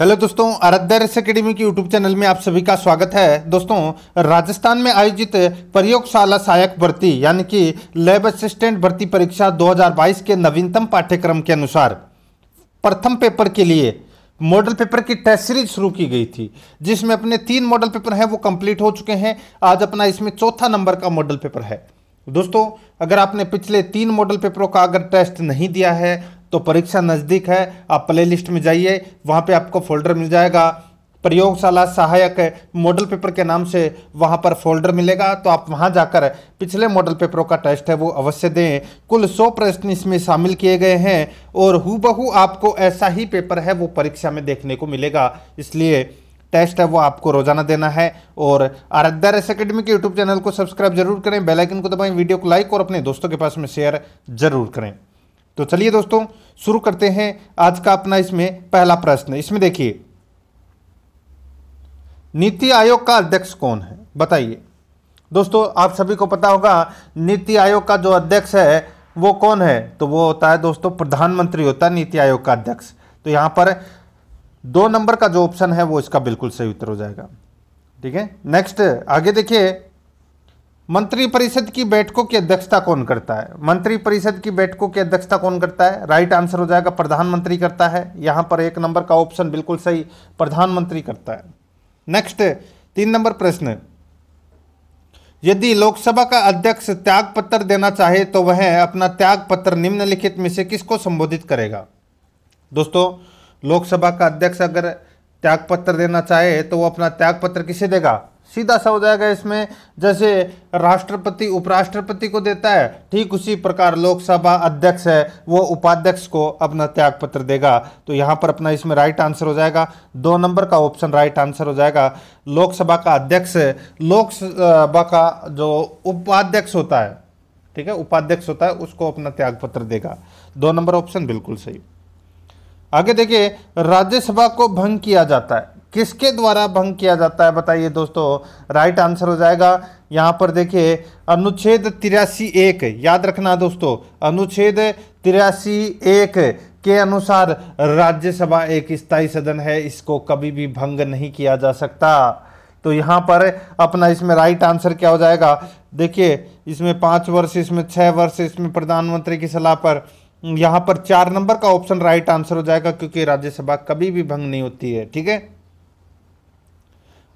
hello दोस्तों Aaradhya race academy के YouTube channel में आप सभी का स्वागत है दोस्तों राजस्थान में आयोजित प्रयोगशाला सहायक भर्ती यानी कि लैब असिस्टेंट भर्ती परीक्षा 2022 के नवीनतम पाठ्यक्रम के अनुसार प्रथम पेपर के लिए मॉडल पेपर की टेस्ट सीरीज शुरू की गई थी जिसमें अपने तीन मॉडल पेपर हैं वो कंप्लीट हो चुके हैं आज अपना इसमें चौथा नंबर का मॉडल पेपर है दोस्तों अगर आपने पिछले तीन मॉडल पेपरों का अगर टेस्ट नहीं दिया है तो परीक्षा नज़दीक है आप प्ले लिस्ट में जाइए वहाँ पे आपको फोल्डर मिल जाएगा प्रयोगशाला सहायक मॉडल पेपर के नाम से वहाँ पर फोल्डर मिलेगा तो आप वहाँ जाकर पिछले मॉडल पेपरों का टेस्ट है वो अवश्य दें कुल 100 प्रश्न इसमें शामिल किए गए हैं और बहू आपको ऐसा ही पेपर है वो परीक्षा में देखने को मिलेगा इसलिए टेस्ट है वो आपको रोजाना देना है और आराध्या एस अकेडमी के यूट्यूब चैनल को सब्सक्राइब जरूर करें बेलाइकन को दबाएं वीडियो को लाइक और अपने दोस्तों के पास में शेयर जरूर करें तो चलिए दोस्तों शुरू करते हैं आज का अपना इसमें पहला प्रश्न इसमें देखिए नीति आयोग का अध्यक्ष कौन है बताइए दोस्तों आप सभी को पता होगा नीति आयोग का जो अध्यक्ष है वो कौन है तो वो होता है दोस्तों प्रधानमंत्री होता है नीति आयोग का अध्यक्ष तो यहां पर दो नंबर का जो ऑप्शन है वो इसका बिल्कुल सही उत्तर हो जाएगा ठीक है नेक्स्ट आगे देखिए मंत्रिपरिषद की बैठकों की अध्यक्षता कौन करता है मंत्रिपरिषद की बैठकों की अध्यक्षता कौन करता है राइट आंसर हो जाएगा प्रधानमंत्री करता है यहां पर एक नंबर का ऑप्शन बिल्कुल सही प्रधानमंत्री करता है नेक्स्ट तीन नंबर प्रश्न यदि लोकसभा का अध्यक्ष त्याग पत्र देना चाहे तो वह अपना त्याग पत्र निम्नलिखित में से किसको संबोधित करेगा दोस्तों लोकसभा का अध्यक्ष अगर त्याग पत्र देना चाहे तो वह अपना त्याग पत्र किसे देगा सीधा सा हो जाएगा इसमें जैसे राष्ट्रपति उपराष्ट्रपति को देता है ठीक उसी प्रकार लोकसभा अध्यक्ष है वो उपाध्यक्ष को अपना त्यागपत्र देगा तो यहाँ पर अपना इसमें राइट आंसर हो जाएगा दो नंबर का ऑप्शन राइट आंसर हो जाएगा लोकसभा का अध्यक्ष लोकसभा का जो उपाध्यक्ष होता है ठीक है उपाध्यक्ष होता है उसको अपना त्यागपत्र देगा दो नंबर ऑप्शन बिल्कुल सही आगे देखिए राज्यसभा को भंग किया जाता है किसके द्वारा भंग किया जाता है बताइए दोस्तों राइट आंसर हो जाएगा यहाँ पर देखिए अनुच्छेद तिरासी एक याद रखना दोस्तों अनुच्छेद तिरासी एक के अनुसार राज्यसभा एक स्थायी सदन है इसको कभी भी भंग नहीं किया जा सकता तो यहाँ पर अपना इसमें राइट आंसर क्या हो जाएगा देखिए इसमें पाँच वर्ष इसमें छः वर्ष इसमें प्रधानमंत्री की सलाह पर यहाँ पर चार नंबर का ऑप्शन राइट आंसर हो जाएगा क्योंकि राज्यसभा कभी भी भंग नहीं होती है ठीक है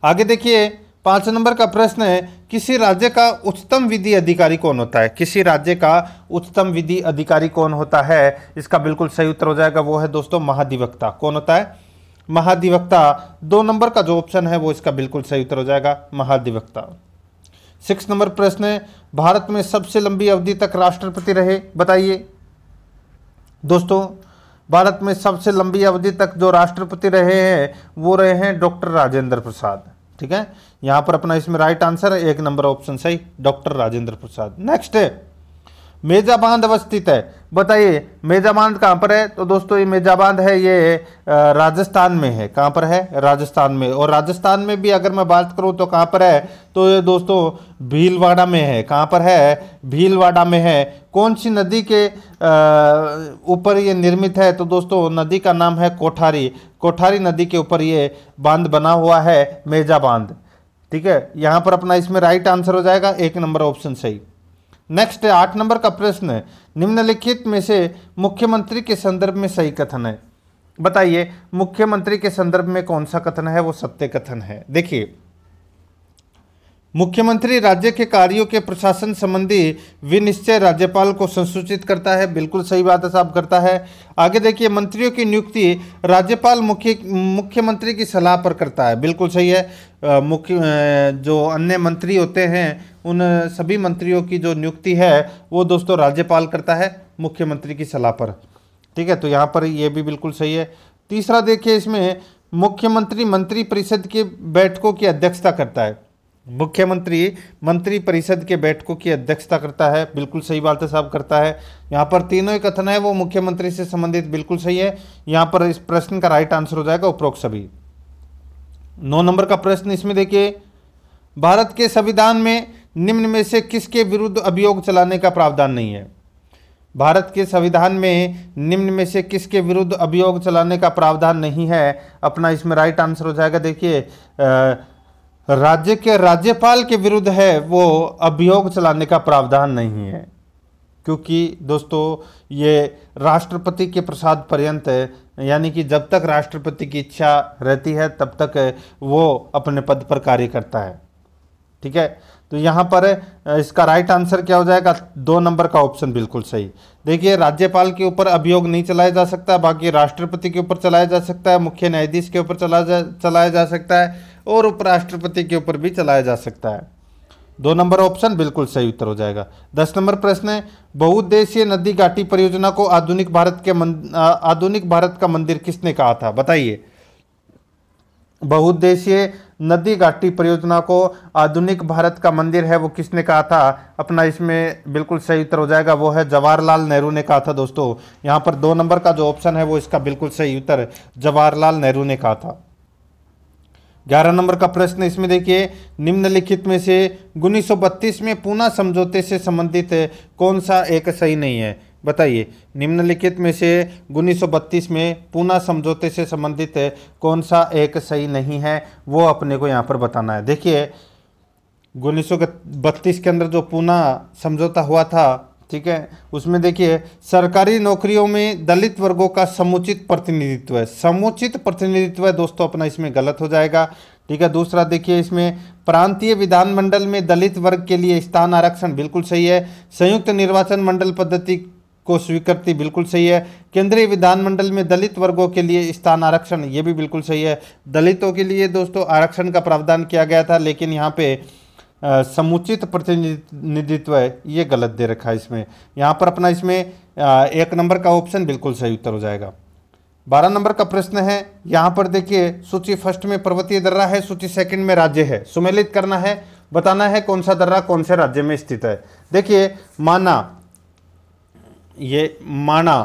आगे देखिए पाँच नंबर का प्रश्न है किसी राज्य का उच्चतम विधि अधिकारी कौन होता है किसी राज्य का उच्चतम विधि अधिकारी कौन होता है इसका बिल्कुल सही उत्तर हो जाएगा वो है दोस्तों महाधिवक्ता कौन होता है महाधिवक्ता दो नंबर का जो ऑप्शन है वो इसका बिल्कुल सही उत्तर हो जाएगा महाधिवक्ता सिक्स नंबर प्रश्न है भारत में सबसे लंबी अवधि तक राष्ट्रपति रहे बताइए दोस्तों भारत में सबसे लंबी अवधि तक जो राष्ट्रपति रहे हैं वो रहे हैं डॉक्टर राजेंद्र प्रसाद ठीक है यहां पर अपना इसमें राइट आंसर है एक नंबर ऑप्शन सही डॉक्टर राजेंद्र प्रसाद नेक्स्ट मेजा बांध अवस्थित है बताइए मेजा बांध कहाँ पर है तो दोस्तों ये मेजा बांध है ये राजस्थान में है कहाँ पर है राजस्थान में और राजस्थान में भी अगर मैं बात करूँ तो कहाँ पर है तो ये दोस्तों भीलवाड़ा में है कहाँ पर है भीलवाड़ा में है कौन सी नदी के ऊपर ये निर्मित है तो दोस्तों नदी का नाम है कोठारी कोठारी नदी के ऊपर ये बांध बना हुआ है मेजा बांध ठीक है यहाँ पर अपना इसमें राइट आंसर हो जाएगा एक नंबर ऑप्शन सही नेक्स्ट है आठ नंबर का प्रश्न है निम्नलिखित में से मुख्यमंत्री के संदर्भ में सही कथन है बताइए मुख्यमंत्री के संदर्भ में कौन सा कथन है वो सत्य कथन है देखिए मुख्यमंत्री राज्य के कार्यों के प्रशासन संबंधी विनिश्चय राज्यपाल को संसूचित करता है बिल्कुल सही बात है साहब करता है आगे देखिए मंत्रियों की नियुक्ति राज्यपाल मुख्य मुख्यमंत्री की सलाह पर करता है बिल्कुल सही है मुख्य जो अन्य मंत्री होते हैं उन सभी मंत्रियों की जो नियुक्ति है वो दोस्तों राज्यपाल करता है मुख्यमंत्री की सलाह पर ठीक है तो यहाँ पर ये भी बिल्कुल सही है तीसरा देखिए इसमें मुख्यमंत्री मंत्री परिषद के बैठकों की अध्यक्षता करता है मुख्यमंत्री मंत्री परिषद के बैठकों की अध्यक्षता करता है बिल्कुल सही बात है साहब करता है यहाँ पर तीनों ही कथन है वो मुख्यमंत्री से संबंधित बिल्कुल सही है यहाँ पर इस प्रश्न का राइट आंसर हो जाएगा उपरोक्त सभी नौ नंबर का प्रश्न इसमें देखिए भारत के संविधान में निम्न में से किसके विरुद्ध अभियोग चलाने का प्रावधान नहीं है भारत के संविधान में निम्न में से किसके विरुद्ध अभियोग चलाने का प्रावधान नहीं है अपना इसमें राइट आंसर हो जाएगा देखिए राज्य के राज्यपाल के विरुद्ध है वो अभियोग चलाने का प्रावधान नहीं है क्योंकि दोस्तों ये राष्ट्रपति के प्रसाद पर्यंत यानी कि जब तक राष्ट्रपति की इच्छा रहती है तब तक वो अपने पद पर कार्य करता है ठीक है तो यहाँ पर इसका राइट आंसर क्या हो जाएगा दो नंबर का ऑप्शन बिल्कुल सही देखिए राज्यपाल के ऊपर अभियोग नहीं चलाया जा सकता बाकी राष्ट्रपति के ऊपर चलाया जा सकता है मुख्य न्यायाधीश के ऊपर चला जा चलाया जा सकता है और उपराष्ट्रपति के ऊपर भी चलाया जा सकता है दो नंबर ऑप्शन बिल्कुल सही उत्तर हो जाएगा दस नंबर प्रश्न है बहुउद्देशीय नदी घाटी परियोजना को आधुनिक भारत के आधुनिक भारत का मंदिर किसने कहा था बताइए बहुद्देशीय नदी घाटी परियोजना को आधुनिक भारत का मंदिर है वो किसने कहा था अपना इसमें बिल्कुल सही उत्तर हो जाएगा वो है जवाहरलाल नेहरू ने कहा था दोस्तों यहाँ पर दो नंबर का जो ऑप्शन है वो इसका बिल्कुल सही उत्तर जवाहरलाल नेहरू ने कहा था ग्यारह नंबर का प्रश्न इसमें देखिए निम्नलिखित में से उन्नीस में पूना समझौते से संबंधित कौन सा एक सही नहीं है बताइए निम्नलिखित में से 1932 में पूना समझौते से संबंधित है कौन सा एक सही नहीं है वो अपने को यहाँ पर बताना है देखिए उन्नीस के अंदर जो पूना समझौता हुआ था ठीक है उसमें देखिए सरकारी नौकरियों में दलित वर्गों का समुचित प्रतिनिधित्व है समुचित प्रतिनिधित्व है दोस्तों अपना इसमें गलत हो जाएगा ठीक है दूसरा देखिए इसमें प्रांतीय विधानमंडल में दलित वर्ग के लिए स्थान आरक्षण बिल्कुल सही है संयुक्त निर्वाचन मंडल पद्धति को स्वीकृति बिल्कुल सही है केंद्रीय विधानमंडल में दलित वर्गों के लिए स्थान आरक्षण ये भी बिल्कुल सही है दलितों के लिए दोस्तों आरक्षण का प्रावधान किया गया था लेकिन यहाँ पे आ, समुचित प्रतिनिधित्व ये गलत दे रखा है इसमें यहाँ पर अपना इसमें आ, एक नंबर का ऑप्शन बिल्कुल सही उत्तर हो जाएगा बारह नंबर का प्रश्न है यहाँ पर देखिए सूची फर्स्ट में पर्वतीय दर्रा है सूची सेकंड में राज्य है सुमेलित करना है बताना है कौन सा दर्रा कौन से राज्य में स्थित है देखिए माना ये माना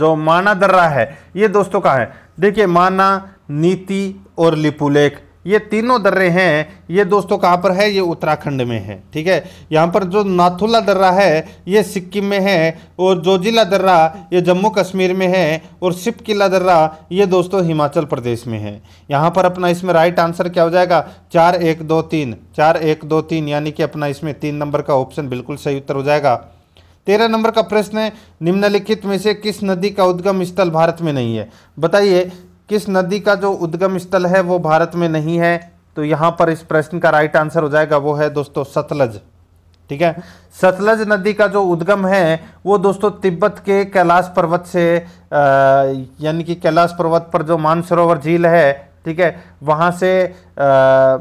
जो माना दर्रा है ये दोस्तों का है देखिए माना नीति और लिपुलेख ये तीनों दर्रे हैं ये दोस्तों कहाँ पर है ये उत्तराखंड में है ठीक है यहाँ पर जो नाथुला दर्रा है ये सिक्किम में है और जोजिला दर्रा ये जम्मू कश्मीर में है और सिप किला दर्रा ये दोस्तों हिमाचल प्रदेश में है यहाँ पर अपना इसमें राइट आंसर क्या हो जाएगा चार एक दो तीन चार एक दो तीन यानी कि अपना इसमें तीन नंबर का ऑप्शन बिल्कुल सही उत्तर हो जाएगा तेरह नंबर का प्रश्न है निम्नलिखित में से किस नदी का उद्गम स्थल भारत में नहीं है बताइए किस नदी का जो उद्गम स्थल है वो भारत में नहीं है तो यहाँ पर इस प्रश्न का राइट आंसर हो जाएगा वो है दोस्तों सतलज ठीक है सतलज नदी का जो उद्गम है वो दोस्तों तिब्बत के कैलाश पर्वत से यानी कि कैलाश पर्वत पर जो मानसरोवर झील है ठीक है वहाँ से आ,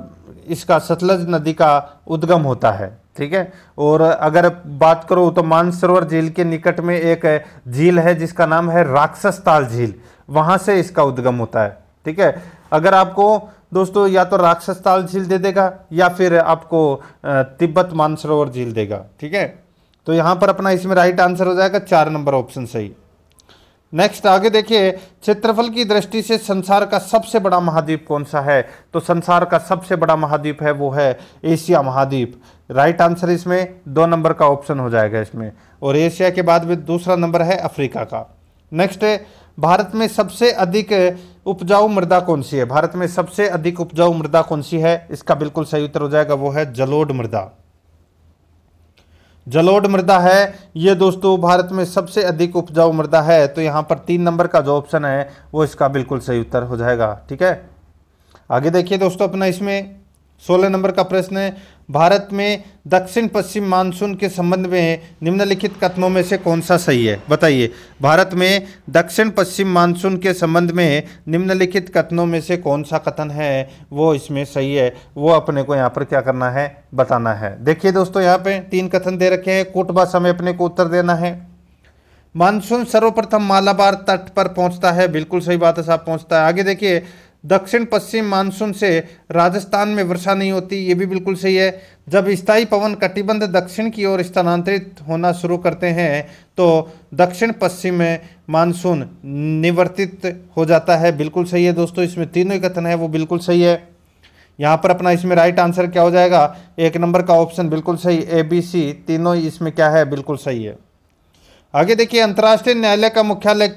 इसका सतलज नदी का उद्गम होता है ठीक है और अगर बात करो तो मानसरोवर झील के निकट में एक झील है जिसका नाम है राक्षस ताल झील वहां से इसका उद्गम होता है ठीक है अगर आपको दोस्तों या तो राक्षस ताल झील दे देगा या फिर आपको तिब्बत मानसरोवर झील देगा ठीक है तो यहां पर अपना इसमें राइट आंसर हो जाएगा चार नंबर ऑप्शन सही नेक्स्ट आगे देखिए क्षेत्रफल की दृष्टि से संसार का सबसे बड़ा महाद्वीप कौन सा है तो संसार का सबसे बड़ा महाद्वीप है वो है एशिया महाद्वीप राइट आंसर इसमें दो नंबर का ऑप्शन हो जाएगा इसमें और एशिया के बाद में दूसरा नंबर है अफ्रीका का नेक्स्ट है भारत में सबसे अधिक उपजाऊ मृदा कौन सी है भारत में सबसे अधिक उपजाऊ मृदा कौन सी है इसका बिल्कुल सही उत्तर हो जाएगा वो है जलोड मृदा जलोड मृदा है ये दोस्तों भारत में सबसे अधिक उपजाऊ मृदा है तो यहां पर तीन नंबर का जो ऑप्शन है वो इसका बिल्कुल सही उत्तर हो जाएगा ठीक है आगे देखिए दोस्तों अपना इसमें सोलह नंबर का प्रश्न है भारत में दक्षिण पश्चिम मानसून के संबंध में निम्नलिखित कथनों में से कौन सा सही है बताइए भारत में दक्षिण पश्चिम मानसून के संबंध में निम्नलिखित कथनों में से कौन सा कथन है वो इसमें सही है वो अपने को यहाँ पर क्या करना है बताना है देखिए दोस्तों यहाँ पे तीन कथन दे रखे हैं कोट भाषा में अपने को उत्तर देना है मानसून सर्वप्रथम मालाबार तट पर पहुँचता है बिल्कुल सही बात है साहब पहुँचता है आगे देखिए दक्षिण पश्चिम मानसून से राजस्थान में वर्षा नहीं होती ये भी बिल्कुल सही है जब स्थायी पवन कटिबंध दक्षिण की ओर स्थानांतरित होना शुरू करते हैं तो दक्षिण पश्चिम में मानसून निवर्तित हो जाता है बिल्कुल सही है दोस्तों इसमें तीनों ही कथन है वो बिल्कुल सही है यहाँ पर अपना इसमें राइट आंसर क्या हो जाएगा एक नंबर का ऑप्शन बिल्कुल सही ए बी सी तीनों इसमें क्या है बिल्कुल सही है आगे देखिए अंतर्राष्ट्रीय न्यायालय का मुख्यालय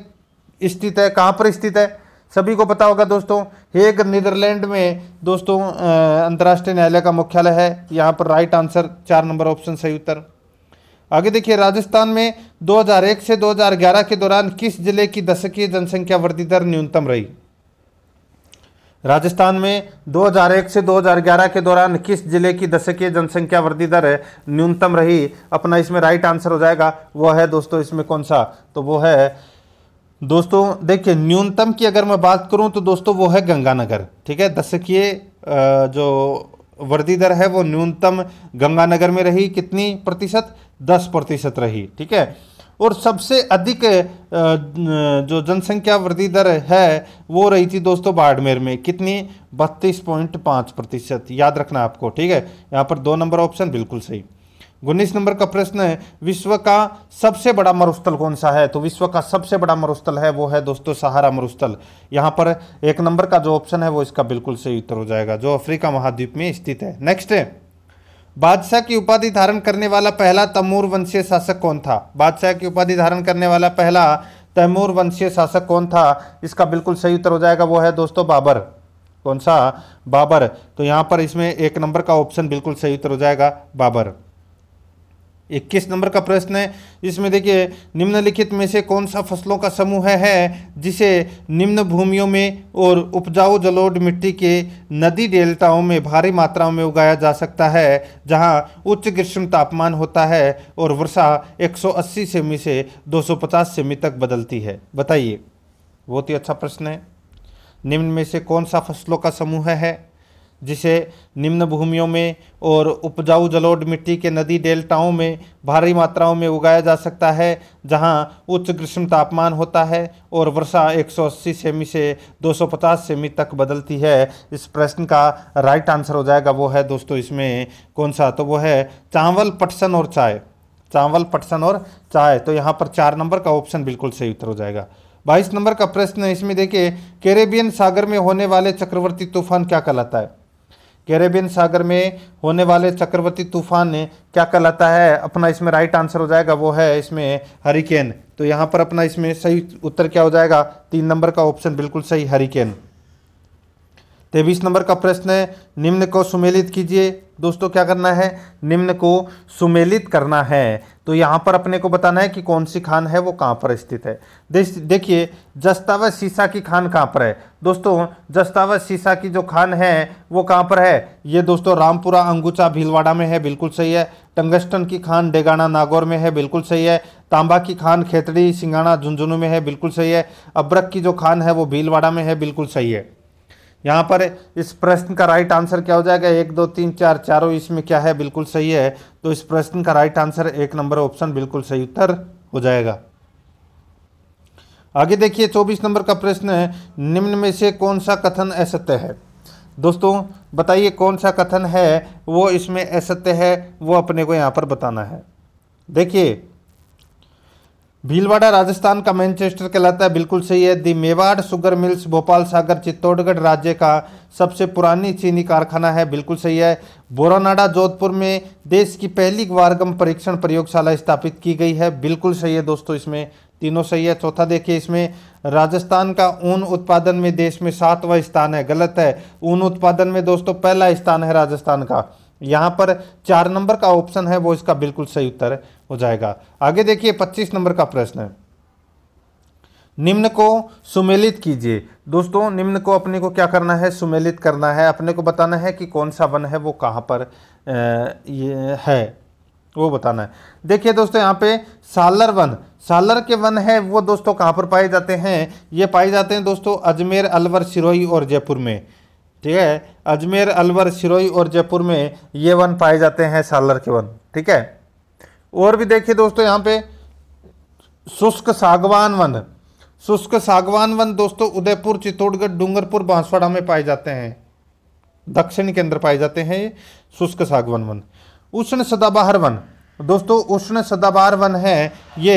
स्थित है कहाँ पर स्थित है सभी को पता होगा दोस्तों हेग नीदरलैंड में दोस्तों अंतर्राष्ट्रीय न्यायालय का मुख्यालय है यहाँ पर राइट आंसर चार नंबर ऑप्शन सही उत्तर आगे देखिए राजस्थान में 2001 से 2011 के दौरान किस जिले की दशकीय जनसंख्या वृद्धि दर न्यूनतम रही राजस्थान में 2001 से 2011 के दौरान किस जिले की दशकीय जनसंख्या वृद्धि दर न्यूनतम रही अपना इसमें राइट आंसर हो जाएगा वो है दोस्तों इसमें कौन सा तो वो है दोस्तों देखिए न्यूनतम की अगर मैं बात करूं तो दोस्तों वो है गंगानगर ठीक है दशकीय जो वृद्धि दर है वो न्यूनतम गंगानगर में रही कितनी प्रतिशत दस प्रतिशत रही ठीक है और सबसे अधिक जो जनसंख्या वृद्धि दर है वो रही थी दोस्तों बाड़मेर में कितनी बत्तीस पॉइंट पाँच प्रतिशत याद रखना आपको ठीक है यहाँ पर दो नंबर ऑप्शन बिल्कुल सही उन्नीस नंबर का प्रश्न है विश्व का सबसे बड़ा मरुस्थल कौन सा है तो विश्व का सबसे बड़ा मरुस्थल है वो है दोस्तों सहारा मरुस्थल यहाँ पर एक नंबर का जो ऑप्शन है वो इसका बिल्कुल सही उत्तर हो जाएगा जो अफ्रीका महाद्वीप में स्थित है नेक्स्ट है बादशाह की उपाधि धारण करने वाला पहला तैमूर वंशीय शासक कौन था बादशाह की उपाधि धारण करने वाला पहला तैमूर वंशीय शासक कौन था इसका बिल्कुल सही उत्तर हो जाएगा वो है दोस्तों बाबर कौन सा बाबर तो यहाँ पर इसमें एक नंबर का ऑप्शन बिल्कुल सही उत्तर हो जाएगा बाबर इक्कीस नंबर का प्रश्न है इसमें देखिए निम्नलिखित में से कौन सा फसलों का समूह है, है जिसे निम्न भूमियों में और उपजाऊ जलोढ़ मिट्टी के नदी डेल्टाओं में भारी मात्राओं में उगाया जा सकता है जहां उच्च ग्रीष्म तापमान होता है और वर्षा 180 सेमी से 250 सेमी तक बदलती है बताइए बहुत ही अच्छा प्रश्न है निम्न में से कौन सा फसलों का समूह है जिसे निम्न भूमियों में और उपजाऊ जलोढ़ मिट्टी के नदी डेल्टाओं में भारी मात्राओं में उगाया जा सकता है जहां उच्च ग्रीष्म तापमान होता है और वर्षा 180 सेमी से 250 सेमी तक बदलती है इस प्रश्न का राइट आंसर हो जाएगा वो है दोस्तों इसमें कौन सा तो वो है चावल पटसन और चाय चावल पटसन और चाय तो यहाँ पर चार नंबर का ऑप्शन बिल्कुल सही उत्तर हो जाएगा बाईस नंबर का प्रश्न इसमें देखिए कैरेबियन सागर में होने वाले चक्रवर्ती तूफान क्या कहलाता है कैरेबियन सागर में होने वाले चक्रवर्ती तूफान क्या कहलाता है अपना इसमें राइट आंसर हो जाएगा वो है इसमें हरिकेन तो यहाँ पर अपना इसमें सही उत्तर क्या हो जाएगा तीन नंबर का ऑप्शन बिल्कुल सही हरिकेन तेईस नंबर का प्रश्न है निम्न को सुमेलित कीजिए दोस्तों क्या करना है निम्न को सुमेलित करना है तो यहाँ पर अपने को बताना है कि कौन सी खान है वो कहाँ पर स्थित है देखिए जस्ता व शीशा की खान कहाँ पर है दोस्तों जस्ता व शीशा की जो खान है वो कहाँ पर है ये दोस्तों रामपुरा अंगुचा भीलवाड़ा में है बिल्कुल सही है टंगस्टन की खान डेगाना नागौर में है बिल्कुल सही है तांबा की खान खेतड़ी सिंगाना झुंझुनू में है बिल्कुल सही है अब्रक की जो खान है वो भीलवाड़ा में है बिल्कुल सही है यहाँ पर इस प्रश्न का राइट आंसर क्या हो जाएगा एक दो तीन चार चारों इसमें क्या है बिल्कुल सही है तो इस प्रश्न का राइट आंसर एक नंबर ऑप्शन बिल्कुल सही उत्तर हो जाएगा आगे देखिए चौबीस नंबर का प्रश्न है निम्न में से कौन सा कथन असत्य है दोस्तों बताइए कौन सा कथन है वो इसमें असत्य है वो अपने को यहाँ पर बताना है देखिए भीलवाड़ा राजस्थान का मैनचेस्टर कहलाता है बिल्कुल सही है the Mewar sugar mills Bhopal Sagar Chittorgarh राज्य का सबसे पुरानी चीनी कारखाना है बिल्कुल सही है बोरानाडा जोधपुर में देश की पहली वारगम परीक्षण प्रयोगशाला स्थापित की गई है बिल्कुल सही है दोस्तों इसमें तीनों सही है चौथा देखिए इसमें राजस्थान का ऊन उत्पादन में देश में सातवां स्थान है गलत है ऊन उत्पादन में दोस्तों पहला स्थान है राजस्थान का यहाँ पर चार नंबर का ऑप्शन है वो इसका बिल्कुल सही उत्तर हो जाएगा आगे देखिए पच्चीस नंबर का प्रश्न है निम्न को सुमेलित कीजिए दोस्तों निम्न को अपने को क्या करना है सुमेलित करना है अपने को बताना है कि कौन सा वन है वो कहाँ पर ये है वो बताना है देखिए दोस्तों यहाँ पे सालर वन सालर के वन है वो दोस्तों कहाँ पर पाए जाते हैं ये पाए जाते हैं दोस्तों अजमेर अलवर सिरोही और जयपुर में ठीक है अजमेर अलवर सिरोही और जयपुर में ये वन पाए जाते हैं सालर के वन ठीक है और भी देखिए दोस्तों यहाँ पे शुष्क सागवान वन शुष्क सागवान वन दोस्तों उदयपुर चित्तौड़गढ़ डूंगरपुर बांसवाड़ा में पाए जाते हैं दक्षिण के अंदर पाए जाते हैं ये शुष्क सागवान वन उष्ण सदाबहार वन दोस्तों उष्ण सदाबहार वन है ये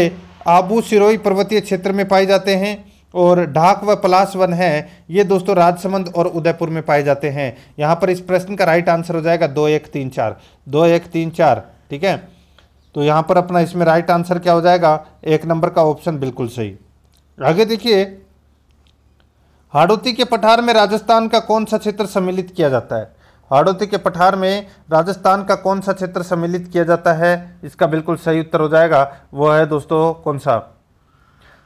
आबू सिरोही पर्वतीय क्षेत्र में पाए जाते हैं और ढाक व पलास वन है ये दोस्तों राजसमंद और उदयपुर में पाए जाते हैं यहाँ पर इस प्रश्न का राइट आंसर हो जाएगा दो एक तीन चार दो एक तीन चार ठीक है तो यहाँ पर अपना इसमें राइट आंसर क्या हो जाएगा एक नंबर का ऑप्शन बिल्कुल सही आगे देखिए हाड़ोती के पठार में राजस्थान का कौन सा क्षेत्र सम्मिलित किया जाता है हाड़ोती के पठार में राजस्थान का कौन सा क्षेत्र सम्मिलित किया जाता है इसका बिल्कुल सही उत्तर हो जाएगा वो है दोस्तों कौन सा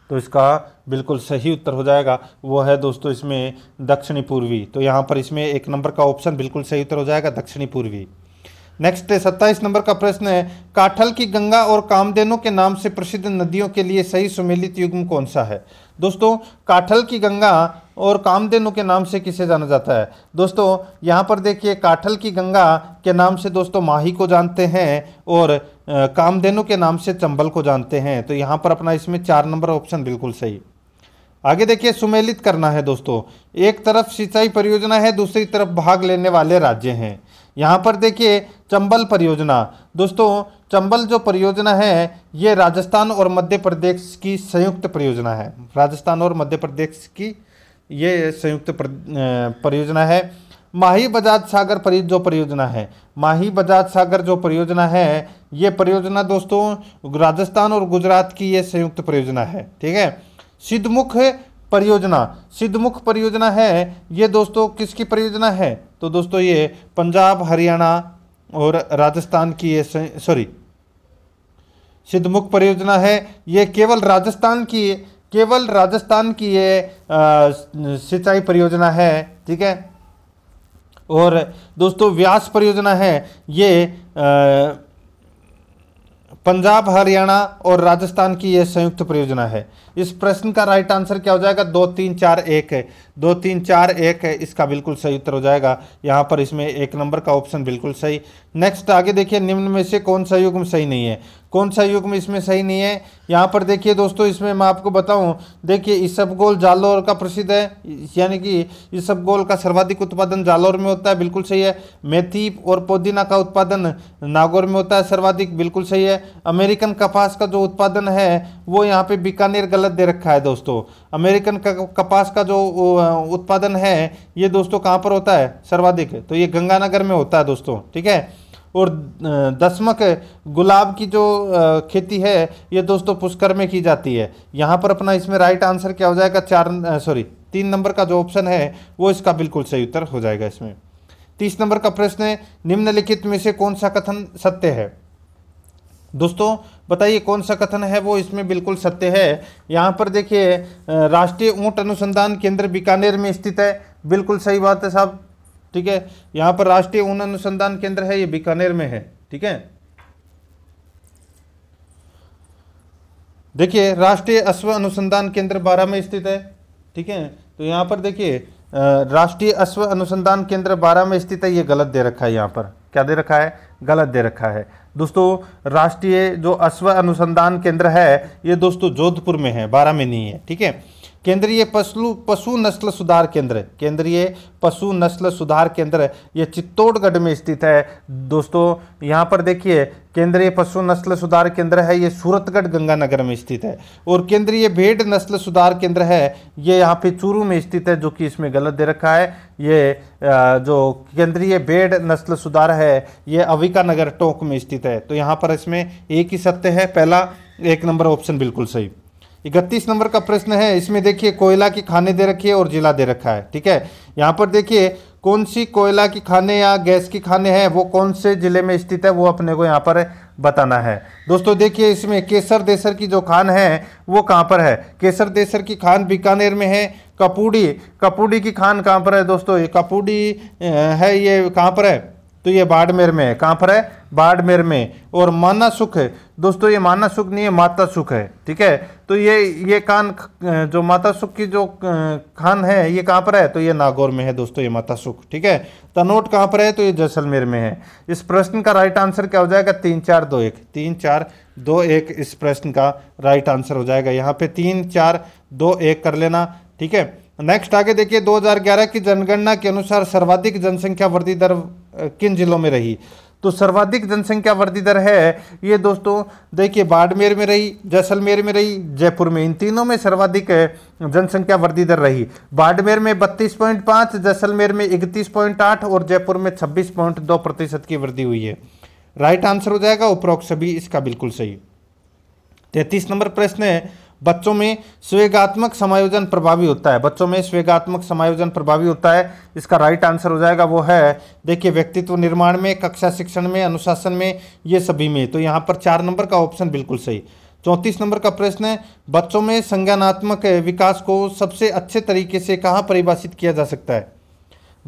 तो इसका बिल्कुल सही उत्तर हो जाएगा वो है दोस्तों इसमें दक्षिणी पूर्वी तो यहाँ पर इसमें एक नंबर का ऑप्शन बिल्कुल सही उत्तर हो जाएगा दक्षिणी पूर्वी नेक्स्ट सत्ताईस नंबर का प्रश्न है काठल की गंगा और कामधेनु के नाम से प्रसिद्ध नदियों के लिए सही सुमेलित युग्म कौन सा है दोस्तों काठल की गंगा और कामधेनु के नाम से किसे जाना जाता है दोस्तों यहाँ पर देखिए काठल की गंगा के नाम से दोस्तों माही को जानते हैं और कामधेनु के नाम से चंबल को जानते हैं तो यहाँ पर अपना इसमें चार नंबर ऑप्शन बिल्कुल सही आगे देखिए सुमेलित करना है दोस्तों एक तरफ सिंचाई परियोजना है दूसरी तरफ भाग लेने वाले राज्य हैं यहाँ पर देखिए चंबल परियोजना दोस्तों चंबल जो परियोजना है ये राजस्थान और मध्य प्रदेश की संयुक्त परियोजना है राजस्थान और मध्य प्रदेश की ये संयुक्त परियोजना है माही बजाज सागर परि जो परियोजना है माही बजाज सागर जो परियोजना है ये परियोजना दोस्तों राजस्थान और गुजरात की ये संयुक्त परियोजना है ठीक है सिद्धमुख परियोजना सिद्धमुख परियोजना है ये दोस्तों किसकी परियोजना है तो दोस्तों ये पंजाब हरियाणा और राजस्थान की ये सॉरी सिद्धमुख परियोजना है ये केवल राजस्थान की केवल राजस्थान की ये सिंचाई परियोजना है ठीक है और दोस्तों व्यास परियोजना है ये आ, पंजाब हरियाणा और राजस्थान की यह संयुक्त परियोजना है इस प्रश्न का राइट आंसर क्या हो जाएगा दो तीन चार एक है दो तीन चार एक है इसका बिल्कुल सही उत्तर हो जाएगा यहाँ पर इसमें एक नंबर का ऑप्शन बिल्कुल सही नेक्स्ट आगे देखिए निम्न में से कौन सा युग्म सही नहीं है कौन सा युग्म इसमें सही नहीं है यहाँ पर देखिए दोस्तों इसमें मैं आपको बताऊँ देखिए इसबगोल जालौर का प्रसिद्ध है यानी कि इसबगोल का सर्वाधिक उत्पादन जालौर में होता है बिल्कुल सही है मेथी और पुदीना का उत्पादन नागौर में होता है सर्वाधिक बिल्कुल सही है अमेरिकन कपास का जो उत्पादन है वो यहाँ पे बीकानेर गलत दे रखा है दोस्तों अमेरिकन कपास का जो उत्पादन है ये दोस्तों कहाँ पर होता है सर्वाधिक तो ये गंगानगर में होता है दोस्तों ठीक है और दसमक गुलाब की जो खेती है ये दोस्तों पुष्कर में की जाती है यहाँ पर अपना इसमें राइट आंसर क्या हो जाएगा चार सॉरी तीन नंबर का जो ऑप्शन है वो इसका बिल्कुल सही उत्तर हो जाएगा इसमें तीस नंबर का प्रश्न है निम्नलिखित में से कौन सा कथन सत्य है दोस्तों बताइए कौन सा कथन है वो इसमें बिल्कुल सत्य है यहाँ पर देखिए राष्ट्रीय ऊँट अनुसंधान केंद्र बीकानेर में स्थित है बिल्कुल सही बात है साहब ठीक है यहाँ पर राष्ट्रीय ऊन अनुसंधान केंद्र है ये बीकानेर में है ठीक है देखिए राष्ट्रीय अश्व अनुसंधान केंद्र बारह में स्थित है ठीक है तो यहाँ पर देखिए राष्ट्रीय अश्व अनुसंधान केंद्र बारह में स्थित है ये गलत दे रखा है यहाँ पर क्या दे रखा है गलत दे रखा है दोस्तों राष्ट्रीय जो अश्व अनुसंधान केंद्र है ये दोस्तों जोधपुर में है बारह में नहीं है ठीक है केंद्रीय पशु पशु नस्ल सुधार केंद्र केंद्रीय पशु नस्ल सुधार केंद्र ये चित्तौड़गढ़ में स्थित है दोस्तों यहाँ पर देखिए केंद्रीय पशु नस्ल सुधार केंद्र है ये सूरतगढ़ गंगानगर में स्थित है और केंद्रीय भेड़ नस्ल सुधार केंद्र है ये यहाँ पे चूरू में स्थित है जो कि इसमें गलत दे रखा है ये जो केंद्रीय भेड़ नस्ल सुधार है ये अविका नगर टोंक में स्थित है तो यहाँ पर इसमें एक ही सत्य है पहला एक नंबर ऑप्शन बिल्कुल सही इकतीस नंबर का प्रश्न है इसमें देखिए कोयला की खाने दे रखी है और जिला दे रखा है ठीक है यहाँ पर देखिए कौन सी कोयला की खाने या गैस की खाने हैं वो कौन से ज़िले में स्थित है वो अपने को यहाँ पर बताना है दोस्तों देखिए इसमें केसर देसर की जो खान है वो कहाँ पर है केसर देसर की खान बीकानेर में है कपूड़ी कपूड़ी की खान कहाँ पर है दोस्तों ये कपूड़ी है ये कहाँ पर है तो ये बाड़मेर में है कहाँ पर है बाड़मेर में और माना सुख है दोस्तों ये माना सुख नहीं है माता सुख है ठीक है तो ये ये कान जो माता सुख की जो खान है ये कहाँ पर है तो ये नागौर में है दोस्तों ये माता सुख ठीक है तनोट कहाँ पर है तो ये जैसलमेर में है इस प्रश्न का राइट आंसर क्या हो जाएगा तीन चार दो एक तीन चार दो एक इस प्रश्न का राइट आंसर हो जाएगा यहाँ पे तीन चार दो एक कर लेना ठीक है नेक्स्ट आगे देखिए 2011 की जनगणना के अनुसार सर्वाधिक जनसंख्या वृद्धि दर किन जिलों में रही तो सर्वाधिक जनसंख्या वृद्धि दर है ये दोस्तों देखिए बाड़मेर में रही जैसलमेर में रही जयपुर में इन तीनों में सर्वाधिक जनसंख्या वृद्धि दर रही बाड़मेर में 32.5 जैसलमेर में 31.8 और जयपुर में 26.2 प्रतिशत की वृद्धि हुई है राइट आंसर हो जाएगा उपरोक्त सभी इसका बिल्कुल सही तैतीस नंबर प्रश्न है बच्चों में स्वेगात्मक समायोजन प्रभावी होता है बच्चों में स्वेगात्मक समायोजन प्रभावी होता है इसका राइट आंसर हो जाएगा वो है देखिए व्यक्तित्व निर्माण में कक्षा शिक्षण में अनुशासन में ये सभी में तो यहाँ पर चार नंबर का ऑप्शन बिल्कुल सही चौंतीस नंबर का प्रश्न है बच्चों में संज्ञानात्मक विकास को सबसे अच्छे तरीके से कहाँ परिभाषित किया जा सकता है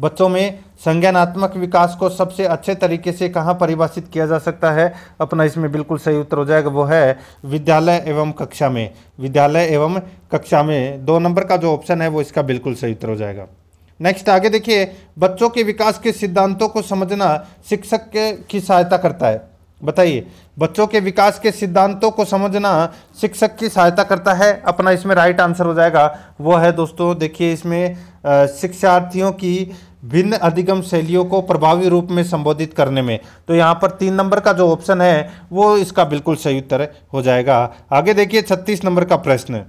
बच्चों में संज्ञानात्मक विकास को सबसे अच्छे तरीके से कहाँ परिभाषित किया जा सकता है अपना इसमें बिल्कुल सही उत्तर हो जाएगा वो है विद्यालय एवं कक्षा में विद्यालय एवं कक्षा में दो नंबर का जो ऑप्शन है वो इसका बिल्कुल सही उत्तर हो जाएगा नेक्स्ट आगे देखिए बच्चों के विकास के सिद्धांतों को समझना शिक्षक के की सहायता करता है बताइए बच्चों के विकास के सिद्धांतों को समझना शिक्षक की सहायता करता है अपना इसमें राइट आंसर हो जाएगा वो है दोस्तों देखिए इसमें शिक्षार्थियों की भिन्न अधिगम शैलियों को प्रभावी रूप में संबोधित करने में तो यहाँ पर तीन नंबर का जो ऑप्शन है वो इसका बिल्कुल सही उत्तर हो जाएगा आगे देखिए छत्तीस नंबर का प्रश्न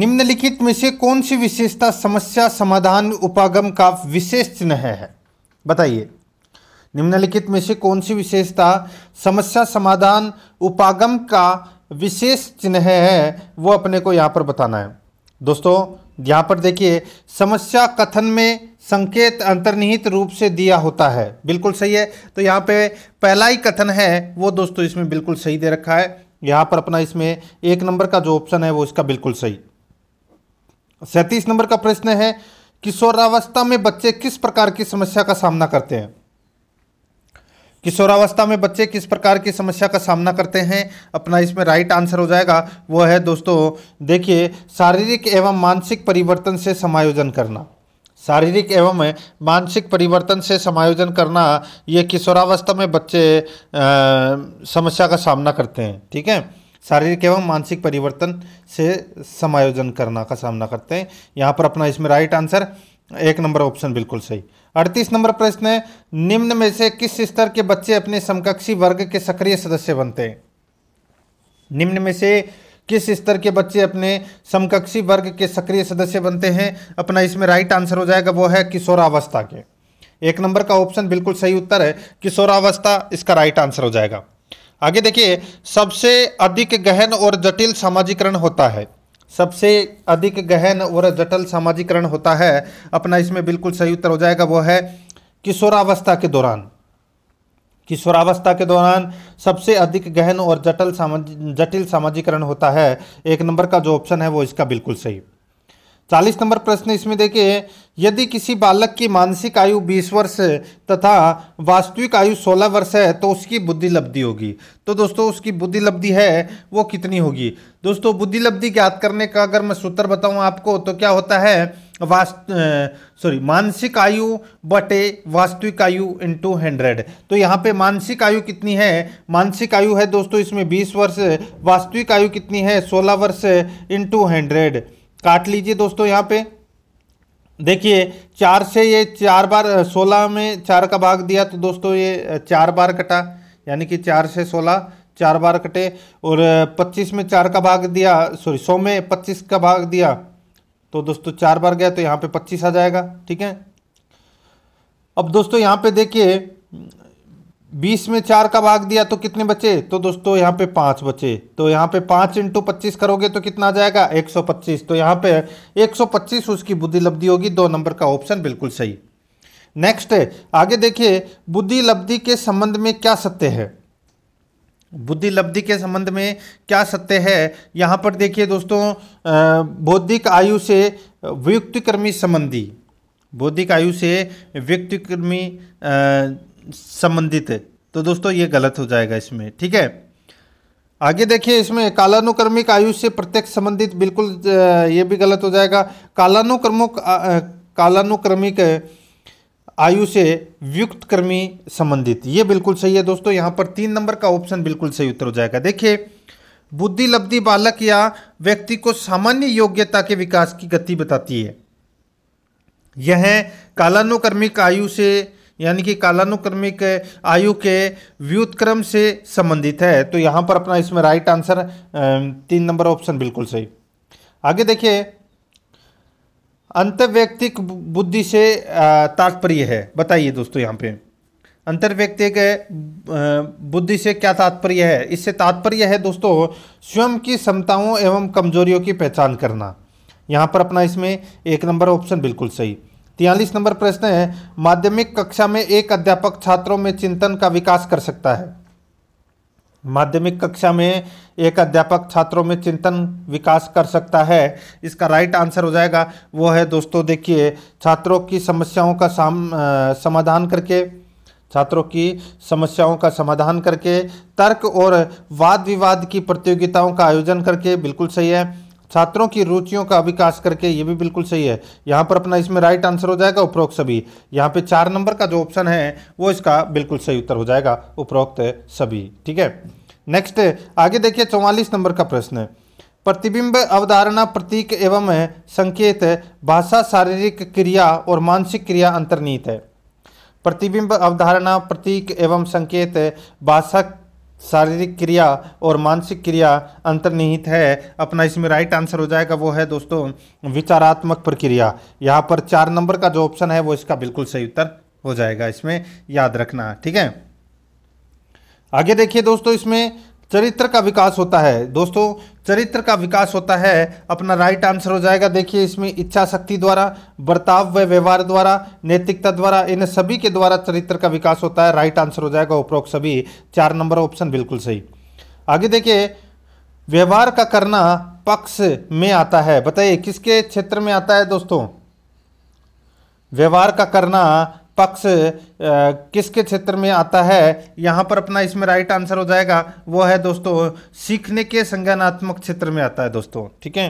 निम्नलिखित में से कौन सी विशेषता समस्या समाधान उपागम का विशेष चिन्ह है बताइए निम्नलिखित में से कौन सी विशेषता समस्या समाधान उपागम का विशेष चिन्ह है वो अपने को यहाँ पर बताना है दोस्तों यहाँ पर देखिए समस्या कथन में संकेत अंतर्निहित रूप से दिया होता है बिल्कुल सही है तो यहाँ पे पहला ही कथन है वो दोस्तों इसमें बिल्कुल सही दे रखा है यहाँ पर अपना इसमें एक नंबर का जो ऑप्शन है वो इसका बिल्कुल सही सैंतीस नंबर का प्रश्न है किशोरावस्था में बच्चे किस प्रकार की समस्या का सामना करते हैं किशोरावस्था में बच्चे किस प्रकार की समस्या का सामना करते हैं अपना इसमें राइट आंसर हो जाएगा वो है दोस्तों देखिए शारीरिक एवं मानसिक परिवर्तन से समायोजन करना शारीरिक एवं मानसिक परिवर्तन से समायोजन करना ये किशोरावस्था में बच्चे आ, समस्या का सामना करते हैं ठीक है शारीरिक एवं मानसिक परिवर्तन से समायोजन करना का सामना करते हैं यहाँ पर अपना इसमें राइट आंसर एक नंबर ऑप्शन बिल्कुल सही अड़तीस नंबर प्रश्न है निम्न में से किस स्तर के बच्चे अपने समकक्षी वर्ग के सक्रिय सदस्य बनते हैं निम्न में से किस स्तर के बच्चे अपने समकक्षी वर्ग के सक्रिय सदस्य बनते हैं अपना इसमें राइट आंसर हो जाएगा वो है किशोरावस्था के एक नंबर का ऑप्शन बिल्कुल सही उत्तर है किशोरावस्था इसका राइट आंसर हो जाएगा आगे देखिए सबसे अधिक गहन और जटिल सामाजिकरण होता है सबसे अधिक गहन और जटिल सामाजिकरण होता है अपना इसमें बिल्कुल सही उत्तर हो जाएगा वो है किशोरावस्था के दौरान किशोरावस्था के दौरान सबसे अधिक गहन और जटिल सामाज जटिल सामाजिकरण होता है एक नंबर का जो ऑप्शन है वो इसका बिल्कुल सही चालीस नंबर प्रश्न इसमें देखिए यदि किसी बालक की मानसिक आयु बीस वर्ष तथा वास्तविक आयु सोलह वर्ष है तो उसकी बुद्धि लब्धि होगी तो दोस्तों उसकी बुद्धि लब्धि है वो कितनी होगी दोस्तों बुद्धि लब्धि ज्ञात करने का अगर मैं सूत्र बताऊं आपको तो क्या होता है वास्त सॉरी मानसिक आयु बटे वास्तविक आयु इंटू हंड्रेड तो यहाँ पे मानसिक आयु कितनी है मानसिक आयु है दोस्तों इसमें बीस वर्ष वास्तविक आयु कितनी है सोलह वर्ष इंटू हंड्रेड काट लीजिए दोस्तों यहाँ पे देखिए चार से ये चार बार सोलह में चार का भाग दिया तो दोस्तों ये चार बार कटा यानी कि चार से सोलह चार बार कटे और पच्चीस में चार का भाग दिया सॉरी सौ में पच्चीस का भाग दिया तो दोस्तों चार बार गया तो यहाँ पे पच्चीस आ जाएगा ठीक है अब दोस्तों यहाँ पे देखिए बीस में चार का भाग दिया तो कितने बचे तो दोस्तों यहाँ पे पाँच बचे तो यहाँ पे पाँच इंटू पच्चीस करोगे तो कितना आ जाएगा एक सौ पच्चीस तो यहाँ पे एक सौ पच्चीस उसकी बुद्धि लब्धि होगी दो नंबर का ऑप्शन बिल्कुल सही नेक्स्ट आगे देखिए बुद्धि लब्धि के संबंध में क्या सत्य है बुद्धि लब्धि के संबंध में क्या सत्य है यहाँ पर देखिए दोस्तों बौद्धिक आयु से व्युक्तिकर्मी संबंधी बौद्धिक आयु से व्यक्तिकर्मी संबंधित है तो दोस्तों ये गलत हो जाएगा इसमें ठीक है आगे देखिए इसमें कालानुक्रमिक आयु से प्रत्यक्ष संबंधित बिल्कुल ये भी गलत हो जाएगा कालानुक्रमुक कालानुक्रमिक आयु से व्युक्त कर्मी संबंधित ये बिल्कुल सही है दोस्तों यहाँ पर तीन नंबर का ऑप्शन बिल्कुल सही उत्तर हो जाएगा देखिए बुद्धि लब्धि बालक या व्यक्ति को सामान्य योग्यता के विकास की गति बताती है यह कालानुक्रमिक आयु से यानी कि कालानुक्रमिक आयु के व्युतक्रम से संबंधित है तो यहाँ पर अपना इसमें राइट आंसर तीन नंबर ऑप्शन बिल्कुल सही आगे देखिए अंतर्व्यक्तिक बुद्धि से तात्पर्य है बताइए दोस्तों यहाँ पे अंतर्व्यक्तिक बुद्धि से क्या तात्पर्य है इससे तात्पर्य है दोस्तों स्वयं की क्षमताओं एवं कमजोरियों की पहचान करना यहाँ पर अपना इसमें एक नंबर ऑप्शन बिल्कुल सही तियालीस नंबर प्रश्न है माध्यमिक कक्षा में एक अध्यापक छात्रों में चिंतन का विकास कर सकता है माध्यमिक कक्षा में एक अध्यापक छात्रों में चिंतन विकास कर सकता है इसका राइट आंसर हो जाएगा वो है दोस्तों देखिए छात्रों की समस्याओं का साम समाधान करके छात्रों की समस्याओं का समाधान करके तर्क और वाद विवाद की प्रतियोगिताओं का आयोजन करके बिल्कुल सही है छात्रों की रुचियों का विकास करके ये भी बिल्कुल सही है यहाँ पर अपना इसमें राइट आंसर हो जाएगा उपरोक्त सभी यहाँ पे चार नंबर का जो ऑप्शन है वो इसका बिल्कुल सही उत्तर हो जाएगा उपरोक्त सभी ठीक है नेक्स्ट आगे देखिए चौवालीस नंबर का प्रश्न है प्रतिबिंब अवधारणा प्रतीक एवं संकेत भाषा शारीरिक क्रिया और मानसिक क्रिया अंतर्नीत है प्रतिबिंब अवधारणा प्रतीक एवं संकेत भाषा शारीरिक क्रिया और मानसिक क्रिया अंतर्निहित है अपना इसमें राइट आंसर हो जाएगा वो है दोस्तों विचारात्मक प्रक्रिया यहाँ पर चार नंबर का जो ऑप्शन है वो इसका बिल्कुल सही उत्तर हो जाएगा इसमें याद रखना ठीक है आगे देखिए दोस्तों इसमें चरित्र का विकास होता है दोस्तों चरित्र का विकास होता है अपना राइट आंसर हो जाएगा देखिए इसमें इच्छा शक्ति द्वारा बर्ताव व व्यवहार द्वारा नैतिकता द्वारा इन सभी के द्वारा चरित्र का विकास होता है राइट आंसर हो जाएगा उपरोक्त सभी चार नंबर ऑप्शन बिल्कुल सही आगे देखिए व्यवहार का करना पक्ष में आता है बताइए किसके क्षेत्र में आता है दोस्तों व्यवहार का करना पक्ष किसके क्षेत्र में आता है यहाँ पर अपना इसमें राइट आंसर हो जाएगा वो है दोस्तों सीखने के संज्ञानात्मक क्षेत्र में आता है दोस्तों ठीक है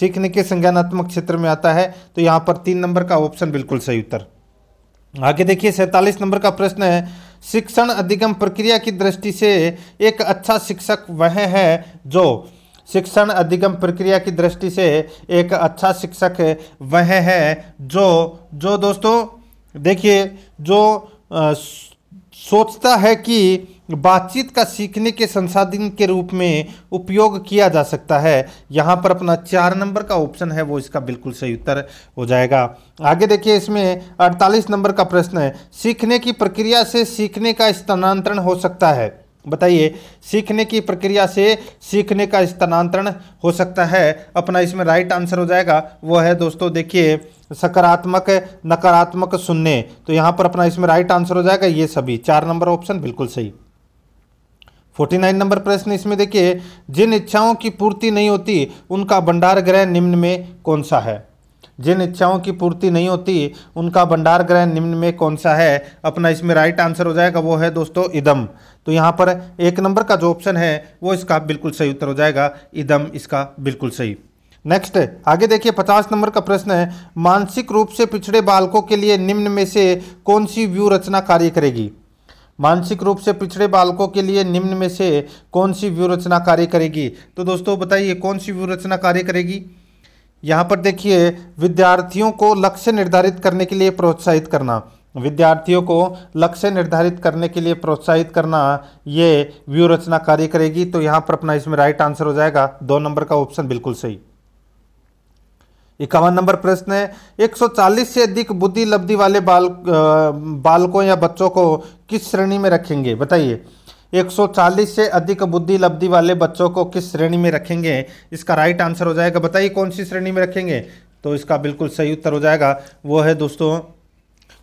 सीखने के संज्ञानात्मक क्षेत्र में आता है तो यहाँ पर तीन नंबर का ऑप्शन बिल्कुल सही उत्तर आगे देखिए सैंतालीस नंबर का प्रश्न है शिक्षण अधिगम प्रक्रिया की दृष्टि से एक अच्छा शिक्षक वह है जो शिक्षण अधिगम प्रक्रिया की दृष्टि से एक अच्छा शिक्षक वह है जो जो दोस्तों देखिए जो आ, सोचता है कि बातचीत का सीखने के संसाधन के रूप में उपयोग किया जा सकता है यहाँ पर अपना चार नंबर का ऑप्शन है वो इसका बिल्कुल सही उत्तर हो जाएगा आगे देखिए इसमें 48 नंबर का प्रश्न है सीखने की प्रक्रिया से सीखने का स्थानांतरण हो सकता है बताइए सीखने की प्रक्रिया से सीखने का स्थानांतरण हो सकता है अपना इसमें राइट आंसर हो जाएगा वो है दोस्तों देखिए सकारात्मक नकारात्मक शून्य तो यहाँ पर अपना इसमें राइट आंसर हो जाएगा ये सभी चार नंबर ऑप्शन बिल्कुल सही फोर्टी नाइन नंबर प्रश्न इसमें देखिए जिन इच्छाओं की पूर्ति नहीं होती उनका भंडार ग्रह निम्न में कौन सा है जिन इच्छाओं की पूर्ति नहीं होती उनका भंडार ग्रह निम्न में कौन सा है अपना इसमें राइट आंसर हो जाएगा वो है दोस्तों इदम तो यहाँ पर एक नंबर का जो ऑप्शन है वो इसका बिल्कुल सही उत्तर हो जाएगा इदम इसका बिल्कुल सही नेक्स्ट आगे देखिए पचास नंबर का प्रश्न है मानसिक रूप से पिछड़े बालकों के लिए निम्न में से कौन सी व्यू रचना कार्य करेगी मानसिक रूप से पिछड़े बालकों के लिए निम्न में से कौन सी व्यू रचना कार्य करेगी तो दोस्तों बताइए कौन सी व्यू रचना कार्य करेगी यहाँ पर देखिए विद्यार्थियों को लक्ष्य निर्धारित करने के लिए प्रोत्साहित करना विद्यार्थियों को लक्ष्य निर्धारित करने के लिए प्रोत्साहित करना ये व्यू रचना कार्य करेगी तो यहाँ पर अपना इसमें राइट आंसर हो जाएगा दो नंबर का ऑप्शन बिल्कुल सही इक्यावन नंबर प्रश्न है 140 से अधिक बुद्धि लब्धि वाले बाल बालकों या बच्चों को किस श्रेणी में रखेंगे बताइए 140 से अधिक बुद्धि लब्धि वाले बच्चों को किस श्रेणी में रखेंगे इसका राइट आंसर हो जाएगा बताइए कौन सी श्रेणी में रखेंगे तो इसका बिल्कुल सही उत्तर हो जाएगा वो है दोस्तों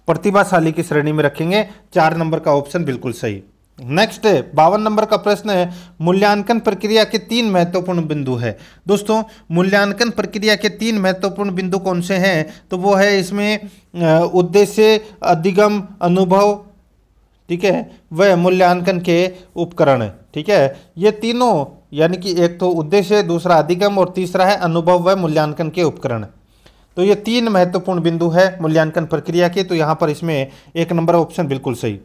प्रतिभाशाली की श्रेणी में रखेंगे चार नंबर का ऑप्शन बिल्कुल सही नेक्स्ट बावन नंबर का प्रश्न है मूल्यांकन प्रक्रिया के तीन महत्वपूर्ण बिंदु है दोस्तों मूल्यांकन प्रक्रिया के तीन महत्वपूर्ण बिंदु कौन से हैं तो वो है इसमें उद्देश्य अधिगम अनुभव ठीक है वह मूल्यांकन के उपकरण ठीक है ये तीनों यानी कि एक तो उद्देश्य दूसरा अधिगम और तीसरा है अनुभव व मूल्यांकन के उपकरण तो ये तीन महत्वपूर्ण बिंदु है मूल्यांकन प्रक्रिया के तो यहाँ पर इसमें एक नंबर ऑप्शन बिल्कुल सही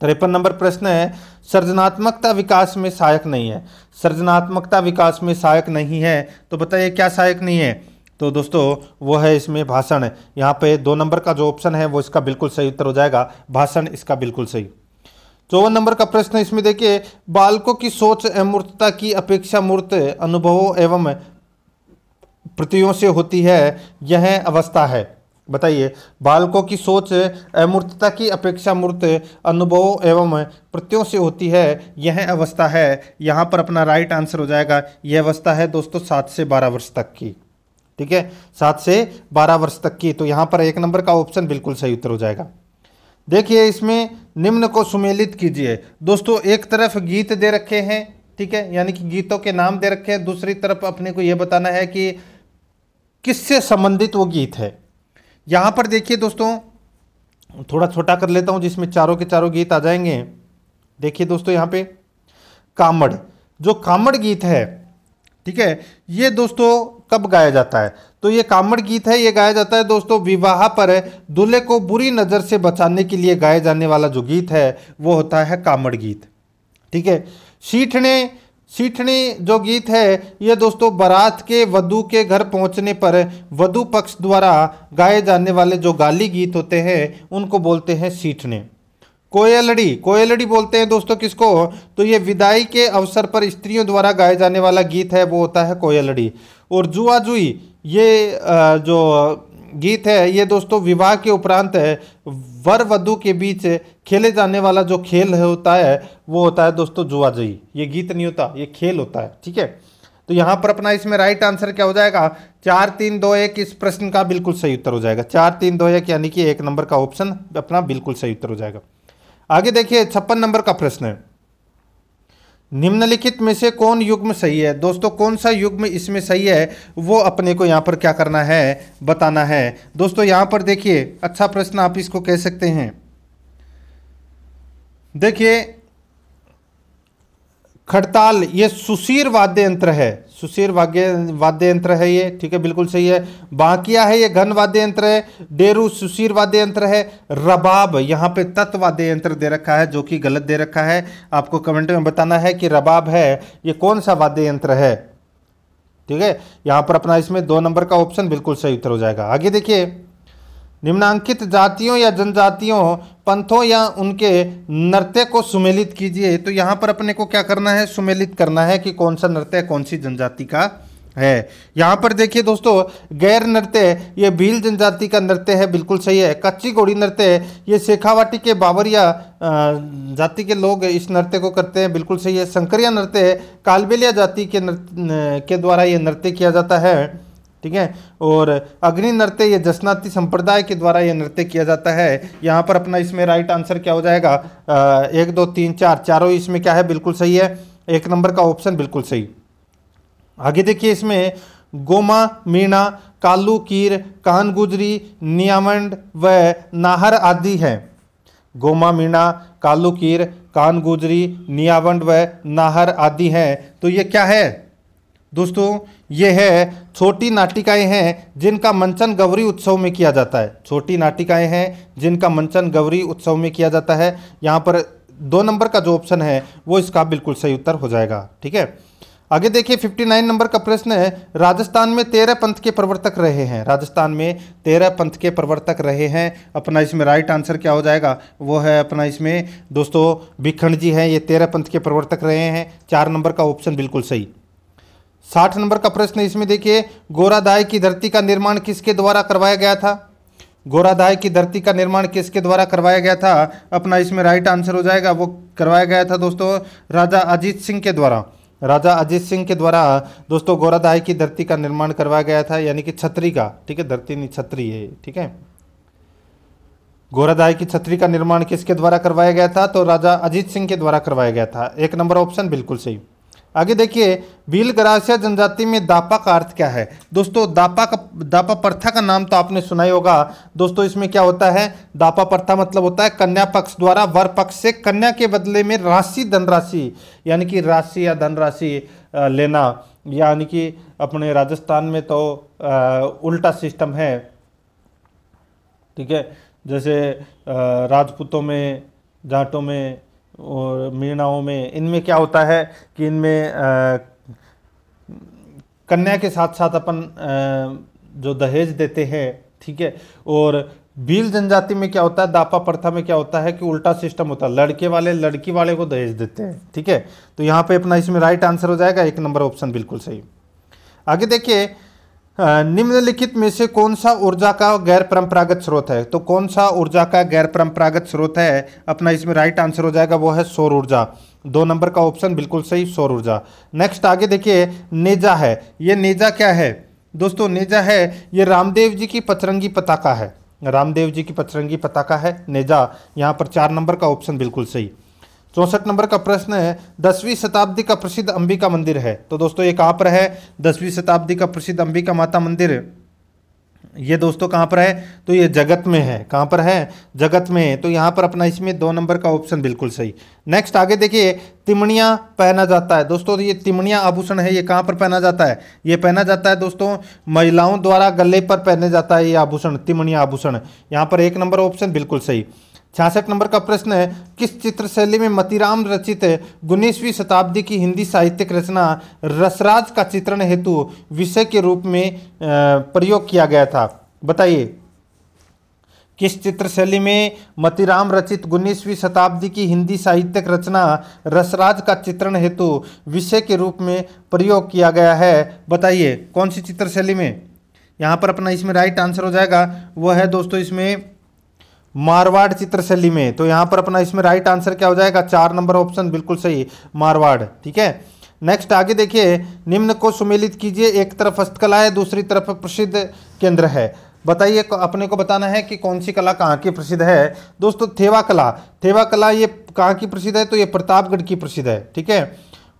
तिरपन नंबर प्रश्न है सृजनात्मकता विकास में सहायक नहीं है सृजनात्मकता विकास में सहायक नहीं है तो बताइए क्या सहायक नहीं है तो दोस्तों वो है इसमें भाषण यहाँ पे दो नंबर का जो ऑप्शन है वो इसका बिल्कुल सही उत्तर हो जाएगा भाषण इसका बिल्कुल सही चौवन नंबर का प्रश्न इसमें देखिए बालकों की सोच अमूर्तता की अपेक्षा मूर्त अनुभवों एवं प्रतियों से होती है यह अवस्था है बताइए बालकों की सोच अमूर्तता की अपेक्षा मूर्त अनुभवों एवं प्रत्ययों से होती है यह अवस्था है यहाँ पर अपना राइट आंसर हो जाएगा यह अवस्था है दोस्तों सात से बारह वर्ष तक की ठीक है सात से बारह वर्ष तक की तो यहाँ पर एक नंबर का ऑप्शन बिल्कुल सही उत्तर हो जाएगा देखिए इसमें निम्न को सुमेलित कीजिए दोस्तों एक तरफ गीत दे रखे हैं ठीक है यानी कि गीतों के नाम दे रखे हैं दूसरी तरफ अपने को यह बताना है कि किससे संबंधित वो गीत है यहाँ पर देखिए दोस्तों थोड़ा छोटा कर लेता हूँ जिसमें चारों के चारों गीत आ जाएंगे देखिए दोस्तों यहाँ पे कामड़ जो कामड़ गीत है ठीक है ये दोस्तों कब गाया जाता है तो ये कामड़ गीत है ये गाया जाता है दोस्तों विवाह पर दूल्हे को बुरी नज़र से बचाने के लिए गाए जाने वाला जो गीत है वो होता है कामड़ गीत ठीक है ने सीठनी जो गीत है ये दोस्तों बारात के वधु के घर पहुंचने पर वधु पक्ष द्वारा गाए जाने वाले जो गाली गीत होते हैं उनको बोलते हैं सीठने कोयलड़ी कोयलड़ी बोलते हैं दोस्तों किसको तो ये विदाई के अवसर पर स्त्रियों द्वारा गाए जाने वाला गीत है वो होता है कोयलड़ी और जुआ जुई ये जो गीत है ये दोस्तों विवाह के उपरांत है वर वधु के बीच खेले जाने वाला जो खेल होता है वो होता है दोस्तों जई ये गीत नहीं होता ये खेल होता है ठीक है तो यहाँ पर अपना इसमें राइट आंसर क्या हो जाएगा चार तीन दो एक इस प्रश्न का बिल्कुल सही उत्तर हो जाएगा चार तीन दो एक यानी कि एक नंबर का ऑप्शन अपना बिल्कुल सही उत्तर हो जाएगा आगे देखिए छप्पन नंबर का प्रश्न है निम्नलिखित में से कौन युग्म सही है दोस्तों कौन सा युग्म इसमें सही है वो अपने को यहाँ पर क्या करना है बताना है दोस्तों यहाँ पर देखिए अच्छा प्रश्न आप इसको कह सकते हैं देखिए खड़ताल ये सुशीर वाद्य यंत्र है सुशीर वाद्य वाद्य यंत्र है ये ठीक है बिल्कुल सही है बांकिया है ये घन वाद्य यंत्र है डेरू सुशीर वाद्य यंत्र है रबाब यहाँ पे तत् वाद्य यंत्र दे रखा है जो कि गलत दे रखा है आपको कमेंट में बताना है कि रबाब है ये कौन सा वाद्य यंत्र है ठीक है यहाँ पर अपना इसमें दो नंबर का ऑप्शन बिल्कुल सही उत्तर हो जाएगा आगे देखिए निम्नांकित जातियों या जनजातियों पंथों या उनके नृत्य को सुमेलित कीजिए तो यहाँ पर अपने को क्या करना है सुमेलित करना है कि कौन सा नृत्य कौन सी जनजाति का है यहाँ पर देखिए दोस्तों गैर नृत्य ये भील जनजाति का नृत्य है बिल्कुल सही है कच्ची घोड़ी नृत्य ये शेखावाटी के बावरिया जाति के लोग इस नृत्य को करते हैं बिल्कुल सही है शंकरिया नृत्य कालबेलिया जाति के नृत्य के द्वारा ये नृत्य किया जाता है ठीक है और अग्नि नृत्य ये जसनाती संप्रदाय के द्वारा ये नृत्य किया जाता है यहाँ पर अपना इसमें राइट आंसर क्या हो जाएगा आ, एक दो तीन चार चारों इसमें क्या है बिल्कुल सही है एक नंबर का ऑप्शन बिल्कुल सही आगे देखिए इसमें गोमा मीणा कालू कीर गुजरी नियामंड व नाहर आदि है गोमा मीणा कालू कीर गुजरी नियावंड व नाहर आदि हैं तो ये क्या है दोस्तों ये है छोटी नाटिकाएं हैं जिनका मंचन गौरी उत्सव में किया जाता है छोटी नाटिकाएं हैं जिनका मंचन गौरी उत्सव में किया जाता है यहाँ पर दो नंबर का जो ऑप्शन है वो इसका बिल्कुल सही उत्तर हो जाएगा ठीक है आगे देखिए 59 नंबर का प्रश्न है राजस्थान में तेरह पंथ के प्रवर्तक रहे हैं राजस्थान में तेरह पंथ के प्रवर्तक रहे हैं अपना इसमें राइट आंसर क्या हो जाएगा वो है अपना इसमें दोस्तों भिखंड जी हैं ये तेरह पंथ के प्रवर्तक रहे हैं चार नंबर का ऑप्शन बिल्कुल सही साठ नंबर का प्रश्न इसमें देखिए गोराधाय की धरती का निर्माण किसके द्वारा करवाया गया था गोराधाय की धरती का निर्माण किसके द्वारा करवाया गया था अपना इसमें राइट आंसर हो जाएगा वो करवाया गया था दोस्तों राजा अजीत सिंह के द्वारा राजा अजीत सिंह के द्वारा दोस्तों गोराधाय की धरती का निर्माण करवाया गया था यानी कि छतरी का ठीक है धरती नहीं छतरी है ठीक है गोरादाय की छतरी का निर्माण किसके द्वारा करवाया गया था तो राजा अजीत सिंह के द्वारा करवाया गया था एक नंबर ऑप्शन बिल्कुल सही आगे देखिए भील ग्रासिया जनजाति में दापा का अर्थ क्या है दोस्तों दापा का दापा प्रथा का नाम तो आपने सुना ही होगा दोस्तों इसमें क्या होता है दापा प्रथा मतलब होता है कन्या पक्ष द्वारा वर पक्ष से कन्या के बदले में राशि धनराशि यानी कि राशि या धनराशि लेना यानी कि अपने राजस्थान में तो उल्टा सिस्टम है ठीक है जैसे राजपूतों में जाटों में और मीणाओं में इनमें क्या होता है कि इनमें कन्या के साथ साथ अपन जो दहेज देते हैं ठीक है और बील जनजाति में क्या होता है दापा प्रथा में क्या होता है कि उल्टा सिस्टम होता है लड़के वाले लड़की वाले को दहेज देते हैं ठीक है तो यहाँ पे अपना इसमें राइट आंसर हो जाएगा एक नंबर ऑप्शन बिल्कुल सही आगे देखिए निम्नलिखित में से कौन सा ऊर्जा का गैर परंपरागत स्रोत है तो कौन सा ऊर्जा का गैर परंपरागत स्रोत है अपना इसमें राइट आंसर हो जाएगा वो है सौर ऊर्जा दो नंबर का ऑप्शन बिल्कुल सही सौर ऊर्जा नेक्स्ट आगे देखिए नेजा है ये नेजा क्या है दोस्तों नेजा है ये रामदेव जी की पचरंगी पताका है रामदेव जी की पचरंगी पताका है नेजा यहाँ पर चार नंबर का ऑप्शन बिल्कुल सही चौंसठ नंबर का प्रश्न है दसवीं शताब्दी का प्रसिद्ध अंबिका मंदिर है तो दोस्तों ये कहाँ पर है दसवीं शताब्दी का प्रसिद्ध अंबिका माता मंदिर ये दोस्तों कहाँ पर है तो ये जगत में है कहाँ पर है जगत में है तो यहाँ पर अपना इसमें दो नंबर का ऑप्शन बिल्कुल सही नेक्स्ट आगे देखिए तिमणिया पहना जाता है दोस्तों ये तिमणिया आभूषण है ये कहाँ पर पहना जाता है ये पहना जाता है दोस्तों महिलाओं द्वारा गले पर पहने जाता है ये आभूषण तिमणिया आभूषण यहाँ पर एक नंबर ऑप्शन बिल्कुल सही छियासठ नंबर का प्रश्न है किस चित्रशैली में मतीराम रचित उन्नीसवीं शताब्दी की हिंदी साहित्यिक रचना रसराज का चित्रण हेतु विषय के रूप में प्रयोग किया गया था बताइए किस चित्रशैली में मतीराम रचित उन्नीसवीं शताब्दी की हिंदी साहित्यिक रचना रसराज का चित्रण हेतु विषय के रूप में प्रयोग किया गया है बताइए कौन सी चित्रशैली में यहाँ पर अपना इसमें राइट आंसर हो जाएगा वह है दोस्तों इसमें मारवाड़ चित्रशैली में तो यहाँ पर अपना इसमें राइट आंसर क्या हो जाएगा चार नंबर ऑप्शन बिल्कुल सही मारवाड़ ठीक है नेक्स्ट आगे देखिए निम्न को सुमेलित कीजिए एक तरफ हस्तकला है दूसरी तरफ प्रसिद्ध केंद्र है बताइए अपने को बताना है कि कौन सी कला कहाँ की प्रसिद्ध है दोस्तों थेवा कला थेवा कला ये कहाँ की प्रसिद्ध है तो ये प्रतापगढ़ की प्रसिद्ध है ठीक है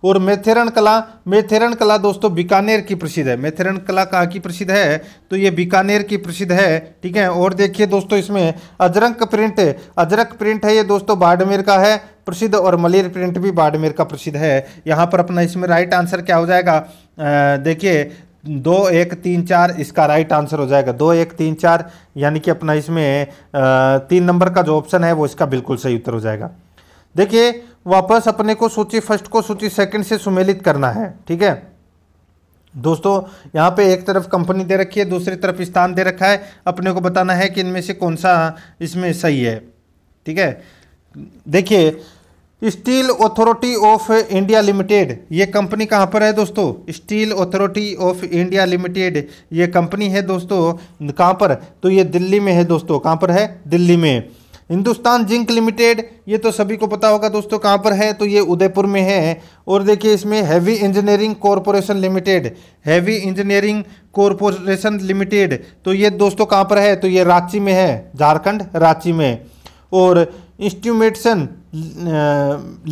और मेथेरन कला मेथेरन कला दोस्तों बीकानेर की प्रसिद्ध है मेथेरन कला कहाँ की प्रसिद्ध है तो ये बीकानेर की प्रसिद्ध है ठीक है और देखिए दोस्तों इसमें अजरंक प्रिंट अजरक प्रिंट है ये दोस्तों बाड़मेर का है प्रसिद्ध और मलेर प्रिंट भी बाड़मेर का प्रसिद्ध है यहाँ पर अपना इसमें राइट आंसर क्या हो जाएगा देखिए दो एक तीन चार इसका राइट आंसर हो जाएगा दो एक तीन चार यानी कि अपना इसमें तीन नंबर का जो ऑप्शन है वो इसका बिल्कुल सही उत्तर हो जाएगा देखिए वापस अपने को सूची फर्स्ट को सूची सेकंड से सुमेलित करना है ठीक है दोस्तों यहाँ पे एक तरफ कंपनी दे रखी है दूसरी तरफ स्थान दे रखा है अपने को बताना है कि इनमें से कौन सा इसमें सही है ठीक है देखिए steel authority of India limited ये कंपनी कहाँ पर है दोस्तों steel authority of India limited ये कंपनी है दोस्तों कहाँ पर तो ये दिल्ली में है दोस्तों कहाँ पर है दिल्ली में हिंदुस्तान जिंक लिमिटेड ये तो सभी को पता होगा दोस्तों कहाँ पर है तो ये उदयपुर में है और देखिए इसमें heavy engineering corporation limited heavy engineering corporation limited तो ये दोस्तों कहाँ पर है तो ये रांची में है झारखंड रांची में और इंस्टीमेटन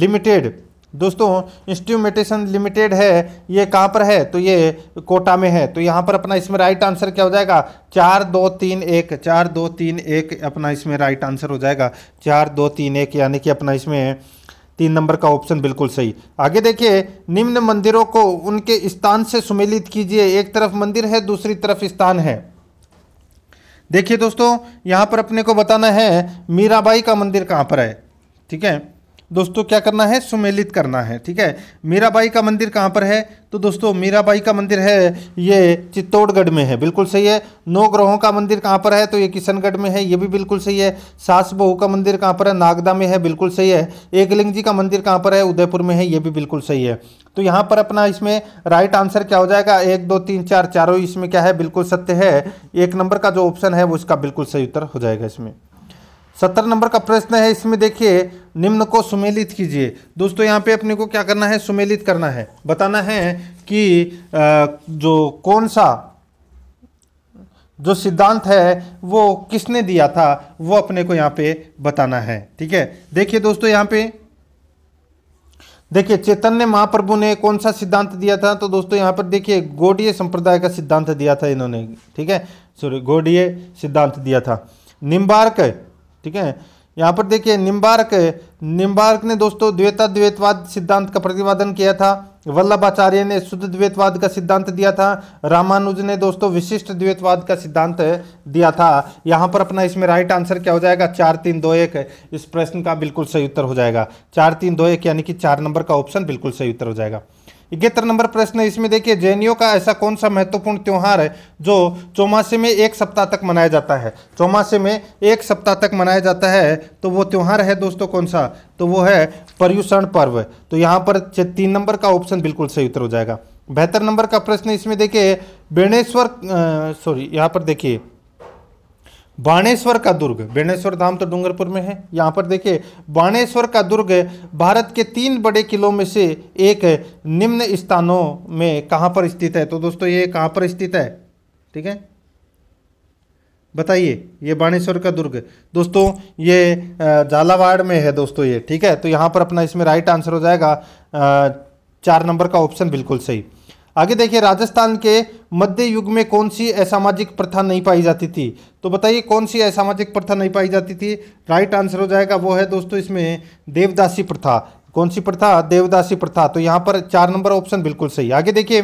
लिमिटेड दोस्तों इंस्ट्रूमेंटेशन लिमिटेड है ये कहाँ पर है तो ये कोटा में है तो यहाँ पर अपना इसमें राइट आंसर क्या हो जाएगा चार दो तीन एक चार दो तीन एक अपना इसमें राइट आंसर हो जाएगा चार दो तीन एक यानी कि अपना इसमें तीन नंबर का ऑप्शन बिल्कुल सही आगे देखिए निम्न मंदिरों को उनके स्थान से सुमेलित कीजिए एक तरफ मंदिर है दूसरी तरफ स्थान है देखिए दोस्तों यहाँ पर अपने को बताना है मीराबाई का मंदिर कहाँ पर है ठीक है दोस्तों क्या करना है सुमेलित करना है ठीक है मीराबाई का मंदिर कहाँ पर है तो दोस्तों मीराबाई का मंदिर है ये चित्तौड़गढ़ में है बिल्कुल सही है नौ ग्रहों का मंदिर कहाँ पर है तो ये किशनगढ़ में है ये भी बिल्कुल सही है सास बहू का मंदिर कहाँ पर है नागदा में है बिल्कुल सही है एकलिंग जी का मंदिर कहाँ पर है उदयपुर में है ये भी बिल्कुल सही है तो यहाँ पर अपना इसमें राइट आंसर क्या हो जाएगा एक दो तीन चार चारों इसमें क्या है बिल्कुल सत्य है एक नंबर का जो ऑप्शन है वो इसका बिल्कुल सही उत्तर हो जाएगा इसमें सत्तर नंबर का प्रश्न है इसमें देखिए निम्न को सुमेलित कीजिए दोस्तों यहाँ पे अपने को क्या करना है सुमेलित करना है बताना है कि जो कौन सा जो सिद्धांत है वो किसने दिया था वो अपने को यहाँ पे बताना है ठीक है देखिए दोस्तों यहाँ पे देखिए चैतन्य महाप्रभु ने कौन सा सिद्धांत दिया था तो दोस्तों यहाँ पर देखिए गोडीय संप्रदाय का सिद्धांत दिया था इन्होंने ठीक है सॉरी गोडीय सिद्धांत दिया था निम्बार्क ठीक है यहाँ पर देखिए निम्बार्क निम्बार्क ने दोस्तों द्वेता द्वैतवाद सिद्धांत का प्रतिपादन किया था वल्लभाचार्य ने शुद्ध द्वैतवाद का सिद्धांत दिया था रामानुज ने दोस्तों विशिष्ट द्वेतवाद का सिद्धांत दिया था यहाँ पर अपना इसमें राइट आंसर क्या हो जाएगा चार तीन दो एक इस प्रश्न का बिल्कुल सही उत्तर हो जाएगा चार तीन दो एक यानी कि चार नंबर का ऑप्शन बिल्कुल सही उत्तर हो जाएगा इकहत्तर नंबर प्रश्न इसमें देखिए जैनियों का ऐसा कौन सा महत्वपूर्ण त्यौहार है जो चौमासे में एक सप्ताह तक मनाया जाता है चौमासे में एक सप्ताह तक मनाया जाता है तो वो त्यौहार है दोस्तों कौन सा तो वो है पर्यूषण पर्व तो यहाँ पर तीन नंबर का ऑप्शन बिल्कुल सही उत्तर हो जाएगा बेहतर नंबर का प्रश्न इसमें देखिए बेणेश्वर सॉरी यहाँ पर देखिए बाणेश्वर का दुर्ग बेणेश्वर धाम तो डूंगरपुर में है यहाँ पर देखिए बाणेश्वर का दुर्ग भारत के तीन बड़े किलों में से एक निम्न स्थानों में कहाँ पर स्थित है तो दोस्तों ये कहाँ पर स्थित है ठीक है बताइए ये बाणेश्वर का दुर्ग दोस्तों ये झालावाड़ में है दोस्तों ये ठीक है तो यहाँ पर अपना इसमें राइट आंसर हो जाएगा चार नंबर का ऑप्शन बिल्कुल सही आगे देखिए राजस्थान के मध्य युग में कौन सी असामाजिक प्रथा नहीं पाई जाती थी तो बताइए कौन सी असामाजिक प्रथा नहीं पाई जाती थी राइट आंसर हो जाएगा वो है दोस्तों इसमें देवदासी प्रथा कौन सी प्रथा देवदासी प्रथा तो यहाँ पर चार नंबर ऑप्शन बिल्कुल सही आगे देखिए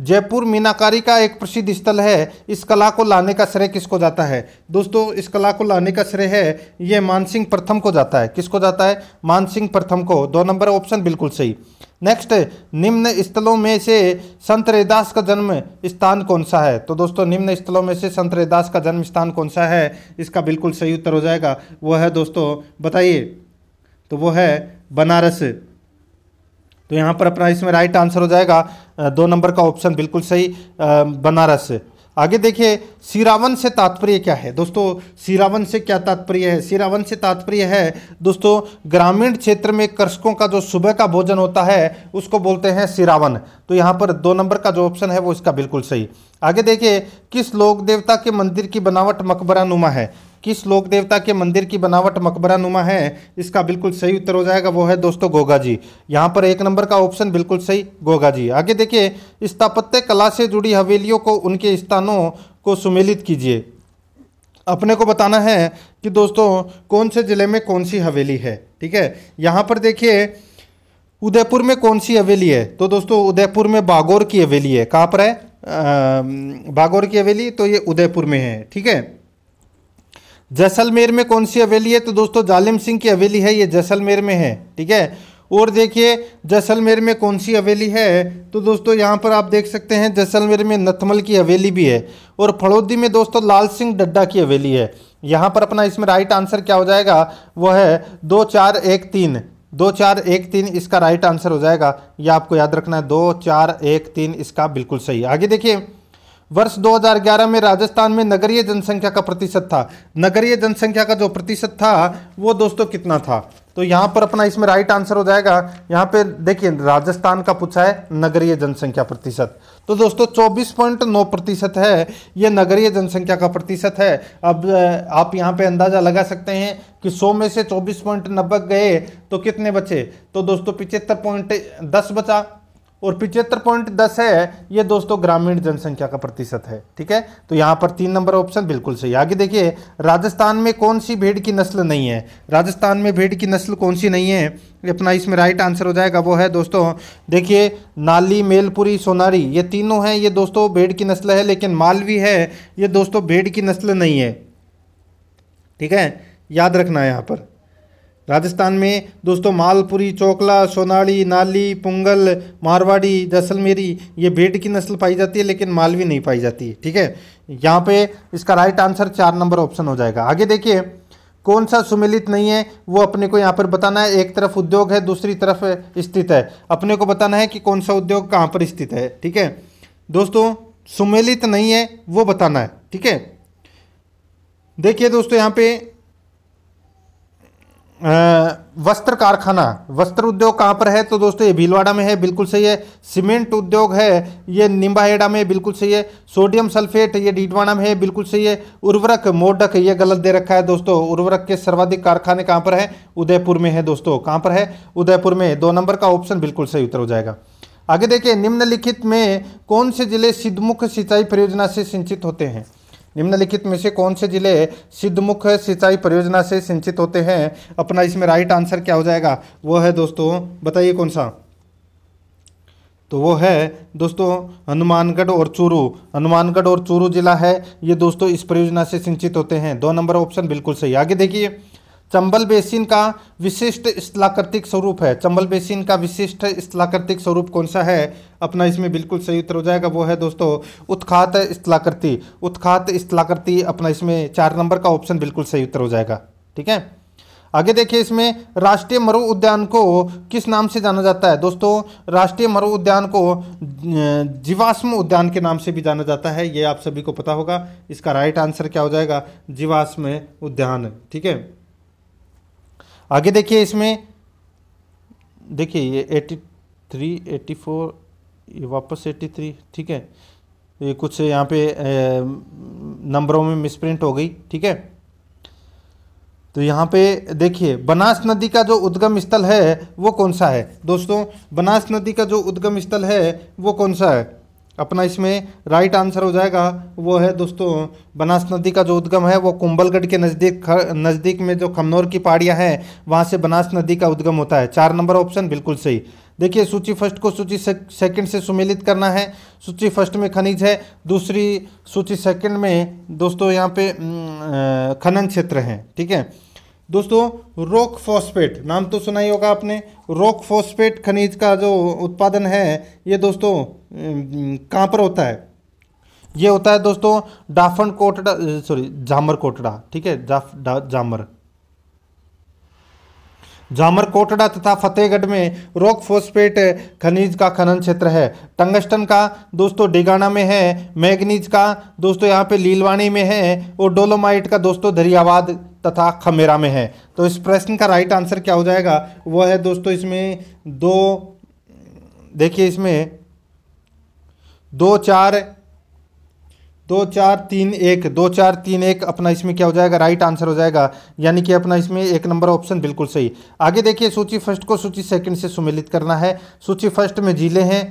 जयपुर मीनाकारी का एक प्रसिद्ध स्थल है इस कला को लाने का श्रेय किसको जाता है दोस्तों इस कला को लाने का श्रेय है ये मानसिंह प्रथम को जाता है किसको जाता है मानसिंह प्रथम को दो नंबर ऑप्शन बिल्कुल सही नेक्स्ट निम्न स्थलों में से संत रैदास का जन्म स्थान कौन सा है तो दोस्तों निम्न स्थलों में से संत रैदास का जन्म स्थान कौन सा है इसका बिल्कुल सही उत्तर हो जाएगा वो है दोस्तों बताइए तो वो है बनारस तो यहाँ पर अपना इसमें राइट आंसर हो जाएगा दो नंबर का ऑप्शन बिल्कुल सही बनारस आगे देखिए सीरावन से तात्पर्य क्या है दोस्तों सिरावन से क्या तात्पर्य है सीरावन से तात्पर्य है दोस्तों ग्रामीण क्षेत्र में कृषकों का जो सुबह का भोजन होता है उसको बोलते हैं सिरावन तो यहाँ पर दो नंबर का जो ऑप्शन है वो इसका बिल्कुल सही आगे देखिए किस लोक देवता के मंदिर की बनावट मकबरा नुमा है किस लोक देवता के मंदिर की बनावट मकबरा नुमा है इसका बिल्कुल सही उत्तर हो जाएगा वो है दोस्तों गोगा जी यहाँ पर एक नंबर का ऑप्शन बिल्कुल सही गोगा जी आगे देखिए स्थापत्य कला से जुड़ी हवेलियों को उनके स्थानों को सुमेलित कीजिए अपने को बताना है कि दोस्तों कौन से ज़िले में कौन सी हवेली है ठीक है यहाँ पर देखिए उदयपुर में कौन सी हवेली है तो दोस्तों उदयपुर में बागौर की हवेली है कहाँ पर है बागौर की हवेली तो ये उदयपुर में है ठीक है जैसलमेर में कौन सी हवेली है तो दोस्तों जालिम सिंह की हवेली है ये जैसलमेर में है ठीक है और देखिए जैसलमेर में कौन सी हवेली है तो दोस्तों यहाँ पर आप देख सकते हैं जैसलमेर में नथमल की हवेली भी है और फड़ौदी में दोस्तों लाल सिंह डड्डा की हवेली है यहाँ पर अपना इसमें राइट आंसर क्या हो जाएगा वो है दो चार एक तीन दो चार एक तीन इसका राइट आंसर हो जाएगा यह आपको याद रखना है दो चार एक तीन इसका बिल्कुल सही आगे देखिए वर्ष 2011 में राजस्थान में नगरीय जनसंख्या का प्रतिशत था नगरीय जनसंख्या का जो प्रतिशत था वो दोस्तों कितना था तो यहाँ पर अपना इसमें राइट आंसर हो जाएगा यहाँ पे देखिए राजस्थान का पूछा है नगरीय जनसंख्या प्रतिशत तो दोस्तों 24.9 प्रतिशत है ये नगरीय जनसंख्या का प्रतिशत है अब आप यहाँ पे अंदाज़ा लगा सकते हैं कि 100 में से चौबीस पॉइंट गए तो कितने बचे तो दोस्तों पिछहत्तर पॉइंट दस बचा और पिचहत्तर पॉइंट दस है ये दोस्तों ग्रामीण जनसंख्या का प्रतिशत है ठीक है तो यहाँ पर तीन नंबर ऑप्शन बिल्कुल सही आगे देखिए राजस्थान में कौन सी भेड़ की नस्ल नहीं है राजस्थान में भेड़ की नस्ल कौन सी नहीं है अपना इसमें राइट आंसर हो जाएगा वो है दोस्तों देखिए नाली मेलपुरी सोनारी ये तीनों हैं ये दोस्तों भेड़ की नस्ल है लेकिन मालवी है ये दोस्तों भेड़ की नस्ल नहीं है ठीक है याद रखना है यहाँ पर राजस्थान में दोस्तों मालपुरी चोकला सोनाली नाली पुंगल मारवाड़ी जैसलमेरी ये भेड़ की नस्ल पाई जाती है लेकिन मालवी नहीं पाई जाती ठीक है यहाँ पे इसका राइट आंसर चार नंबर ऑप्शन हो जाएगा आगे देखिए कौन सा सुमिलित नहीं है वो अपने को यहाँ पर बताना है एक तरफ उद्योग है दूसरी तरफ स्थित है अपने को बताना है कि कौन सा उद्योग कहाँ पर स्थित है ठीक है दोस्तों सुमिलित नहीं है वो बताना है ठीक है देखिए दोस्तों यहाँ पे वस्त्र कारखाना वस्त्र उद्योग कहाँ पर है तो दोस्तों ये भीलवाड़ा में है बिल्कुल सही है सीमेंट उद्योग है ये निम्बाहेड़ा में बिल्कुल सही है सोडियम सल्फेट ये डीडवाड़ा में है बिल्कुल सही है उर्वरक मोडक ये गलत दे रखा है दोस्तों उर्वरक के सर्वाधिक कारखाने कहाँ पर है उदयपुर में है दोस्तों कहाँ पर है उदयपुर में दो नंबर का ऑप्शन बिल्कुल सही उत्तर हो जाएगा आगे देखिए निम्नलिखित में कौन से जिले सिद्धमुख सिंचाई परियोजना से सिंचित होते हैं निम्नलिखित में से कौन से जिले सिद्धमुख सिंचाई परियोजना से सिंचित होते हैं अपना इसमें राइट आंसर क्या हो जाएगा वो है दोस्तों बताइए कौन सा तो वो है दोस्तों हनुमानगढ़ और चूरू हनुमानगढ़ और चूरू जिला है ये दोस्तों इस परियोजना से सिंचित होते हैं दो नंबर ऑप्शन बिल्कुल सही आगे देखिए चंबल बेसिन का विशिष्ट स्थलाकृतिक स्वरूप है चंबल बेसिन का विशिष्ट स्थलाकृतिक स्वरूप कौन सा है अपना इसमें बिल्कुल सही उत्तर हो जाएगा वो है दोस्तों उत्खात स्थलाकृति उत्खात स्थलाकृति अपना इसमें चार नंबर का ऑप्शन बिल्कुल सही उत्तर हो जाएगा ठीक है आगे देखिए इसमें राष्ट्रीय मरु उद्यान को किस नाम से जाना जाता है दोस्तों राष्ट्रीय मरु उद्यान को जीवाश्म उद्यान के नाम से भी जाना जाता है ये आप सभी को पता होगा इसका राइट आंसर क्या हो जाएगा जीवाश्म उद्यान ठीक है आगे देखिए इसमें देखिए ये एट्टी थ्री एट्टी फोर ये वापस एट्टी थ्री ठीक है ये कुछ यहाँ पे नंबरों में मिसप्रिंट हो गई ठीक है तो यहाँ पे देखिए बनास नदी का जो उद्गम स्थल है वो कौन सा है दोस्तों बनास नदी का जो उद्गम स्थल है वो कौन सा है अपना इसमें राइट आंसर हो जाएगा वो है दोस्तों बनास नदी का जो उद्गम है वो कुंभलगढ़ के नज़दीक नज़दीक में जो खमनौर की पहाड़ियाँ हैं वहाँ से बनास नदी का उद्गम होता है चार नंबर ऑप्शन बिल्कुल सही देखिए सूची फर्स्ट को सूची सेकंड से सुमेलित करना है सूची फर्स्ट में खनिज है दूसरी सूची सेकंड में दोस्तों यहाँ पे खनन क्षेत्र हैं ठीक है दोस्तों रोक फॉस्फेट नाम तो सुना ही होगा आपने रोक फॉस्फेट खनिज का जो उत्पादन है ये दोस्तों कहाँ पर होता है ये होता है दोस्तों डाफन कोटड़ा सॉरी जामर कोटड़ा ठीक है जाफ जामर जामर कोटड़ा तथा फतेहगढ़ में रोक फोस्पेट खनिज का खनन क्षेत्र है टंगस्टन का दोस्तों डिगाना में है मैगनीज का दोस्तों यहाँ पे लीलवाणी में है और डोलोमाइट का दोस्तों दरियावाद तथा खमेरा में है तो इस प्रश्न का राइट आंसर क्या हो जाएगा वह है दोस्तों इसमें दो देखिए इसमें दो चार दो चार तीन एक दो चार तीन एक अपना इसमें क्या हो जाएगा राइट आंसर हो जाएगा यानी कि अपना इसमें एक नंबर ऑप्शन बिल्कुल सही आगे देखिए सूची फर्स्ट को सूची सेकंड से सुमेलित करना है सूची फर्स्ट में जिले हैं